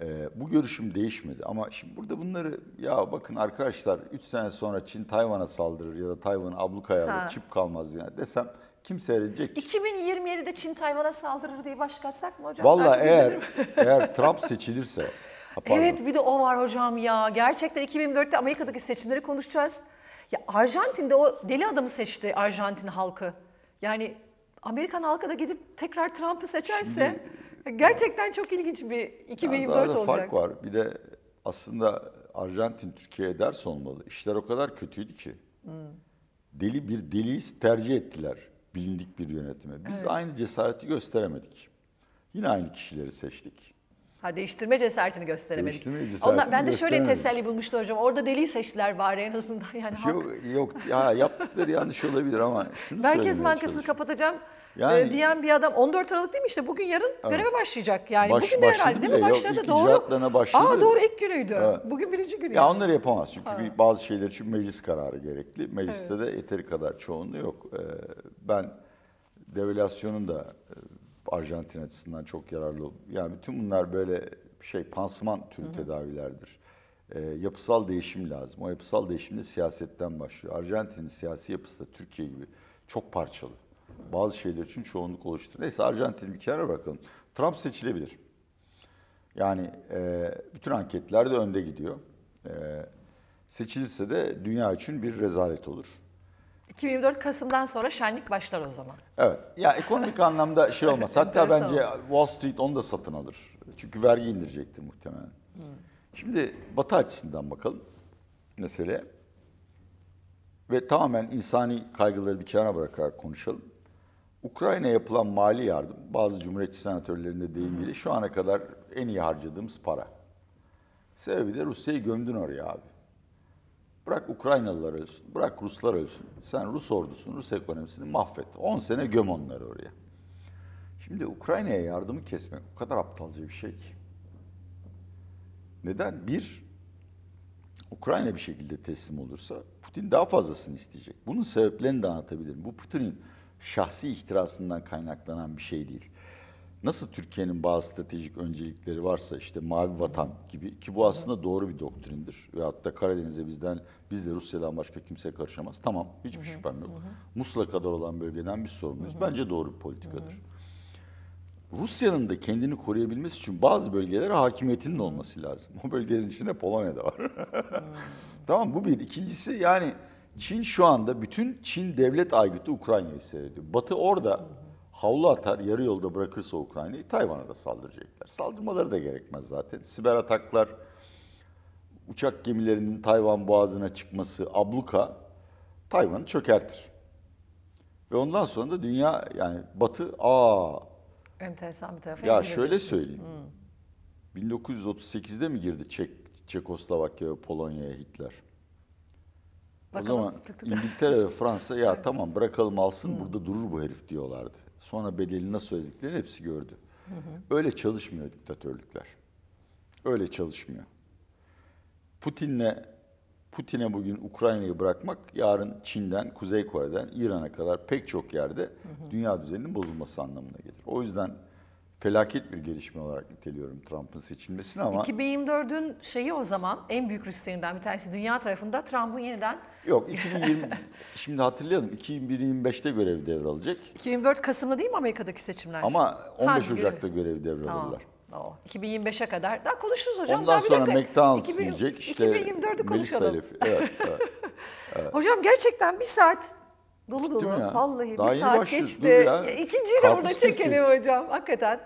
Ee, bu görüşüm değişmedi ama şimdi burada bunları ya bakın arkadaşlar 3 sene sonra Çin Tayvan'a saldırır ya da Tayvan ablukaya alır, çip kalmaz yani desem kim seyredecek? 2027'de Çin Tayvan'a saldırır diye başlatsak mı hocam? Valla eğer, eğer Trump seçilirse. Ha, evet bir de o var hocam ya. Gerçekten 2004'te Amerika'daki seçimleri konuşacağız. Ya Arjantin'de o deli adamı seçti Arjantin halkı. Yani Amerikan halkı da gidip tekrar Trump'ı seçerse... Şimdi... Gerçekten çok ilginç bir 2024 yani olacak. Fark var. Bir de aslında Arjantin Türkiye'ye ders olmalı. İşler o kadar kötüydü ki. Hmm. Deli bir deliyiz tercih ettiler bilindik bir yönetime. Biz evet. aynı cesareti gösteremedik. Yine aynı kişileri seçtik. Ha değiştirme cesaretini gösteremedik. Değiştirme cesaretini Onlar, ben de şöyle teselli bulmuştum hocam. Orada deliyi seçtiler bari en azından yani. Yok hak. yok ya yaptıkları yanlış olabilir ama şunu Merkez Bankası'nı kapatacağım. Yani, diyen bir adam 14 Aralık değil mi işte bugün yarın evet. göreve başlayacak yani. Baş, bugün de herhalde değil mi? Ya, başladı ilk doğru. başladı. Aa doğru ilk günüydü. Evet. Bugün birinci günü. Ya onları yapamaz çünkü ha. bazı şeyler için meclis kararı gerekli. Mecliste evet. de yeteri kadar çoğunluğu yok. Ee, ben devalüasyonun da e, Arjantin açısından çok yararlı. Yani bütün bunlar böyle şey pansuman türü Hı-hı. tedavilerdir. E, yapısal değişim lazım. O yapısal değişim de siyasetten başlıyor. Arjantin'in siyasi yapısı da Türkiye gibi çok parçalı bazı şeyler için çoğunluk oluşturur. Neyse Arjantin bir kenara bırakalım. Trump seçilebilir. Yani e, bütün anketlerde önde gidiyor. E, seçilirse de dünya için bir rezalet olur. 2024 Kasım'dan sonra şenlik başlar o zaman. Evet. Ya ekonomik anlamda şey olmaz. Hatta bence Wall Street onu da satın alır. Çünkü vergi indirecektir muhtemelen. Hmm. Şimdi Batı açısından bakalım mesele Ve tamamen insani kaygıları bir kenara bırakarak konuşalım. Ukrayna'ya yapılan mali yardım, bazı cumhuriyetçi senatörlerinde deyimiyle şu ana kadar en iyi harcadığımız para. Sebebi de Rusya'yı gömdün oraya abi. Bırak Ukraynalılar ölsün, bırak Ruslar ölsün. Sen Rus ordusunu, Rus ekonomisini mahvet. 10 sene göm onları oraya. Şimdi Ukrayna'ya yardımı kesmek o kadar aptalca bir şey ki. Neden? Bir, Ukrayna bir şekilde teslim olursa Putin daha fazlasını isteyecek. Bunun sebeplerini de anlatabilirim. Bu Putin'in şahsi ihtirasından kaynaklanan bir şey değil. Nasıl Türkiye'nin bazı stratejik öncelikleri varsa işte mavi vatan gibi ki bu aslında doğru bir doktrindir. Ve hatta Karadeniz'e bizden biz de Rusya'dan başka kimse karışamaz. Tamam hiçbir hı hı, şüphem yok. Hı. Musla kadar olan bölgeden bir sorumluyuz. Bence doğru bir politikadır. Rusya'nın da kendini koruyabilmesi için bazı bölgelere hakimiyetinin olması lazım. O bölgelerin içinde Polonya da var. tamam bu bir. İkincisi yani Çin şu anda bütün Çin devlet aygıtı Ukrayna'yı seyrediyor. Batı orada havlu atar, yarı yolda bırakırsa Ukrayna'yı Tayvan'a da saldıracaklar. Saldırmaları da gerekmez zaten. Siber ataklar, uçak gemilerinin Tayvan boğazına çıkması, abluka Tayvan'ı çökertir. Ve ondan sonra da dünya yani Batı aa enteresan bir tarafa Ya şöyle söyleyeyim. Hmm. 1938'de mi girdi Çek Çekoslovakya Polonya'ya Hitler? Bakalım. O zaman İngiltere ve Fransa ya tamam bırakalım alsın Hı. burada durur bu herif diyorlardı. Sonra bedelini nasıl ödediklerini hepsi gördü. Hı Öyle çalışmıyor diktatörlükler. Öyle çalışmıyor. Putin'le Putin'e bugün Ukrayna'yı bırakmak yarın Çin'den, Kuzey Kore'den, İran'a kadar pek çok yerde hı dünya düzeninin bozulması anlamına gelir. O yüzden felaket bir gelişme olarak niteliyorum Trump'ın seçilmesini ama... 2024'ün şeyi o zaman en büyük risklerinden bir tanesi dünya tarafında Trump'ın yeniden... Yok 2020, şimdi hatırlayalım 2025'te görev devralacak. 2024 Kasım'da değil mi Amerika'daki seçimler? Ama 15 ha, Ocak'ta görev devralırlar. Tamam. 2025'e kadar daha konuşuruz hocam. Ondan daha sonra dakika. McDonald's 2000, yiyecek. İşte 2024'ü konuşalım. Evet, evet, evet. Hocam gerçekten bir saat Dolu dolu. Ya. Vallahi Daha bir saat geçti. Ya. E, İkinciyi de burada çekelim hocam. Hakikaten.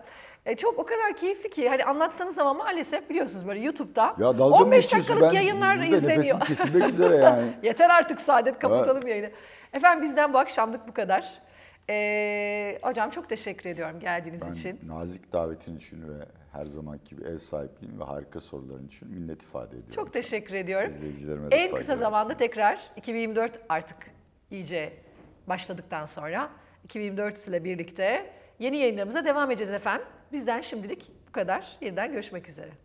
E, çok o kadar keyifli ki hani anlatsanız ama maalesef biliyorsunuz böyle YouTube'da ya 15 dakikalık ben yayınlar izleniyor. kesilmek üzere yani. Yeter artık Saadet kapatalım evet. yayını. Efendim bizden bu akşamlık bu kadar. Ee, hocam çok teşekkür ediyorum geldiğiniz ben için. Nazik davetin için ve her zamanki gibi ev sahipliğin ve harika soruların için minnet ifade ediyorum. Çok teşekkür ediyorum. İzleyicilerime de En kısa zamanda tekrar 2024 artık iyice başladıktan sonra 2024 ile birlikte yeni yayınlarımıza devam edeceğiz efendim. Bizden şimdilik bu kadar. Yeniden görüşmek üzere.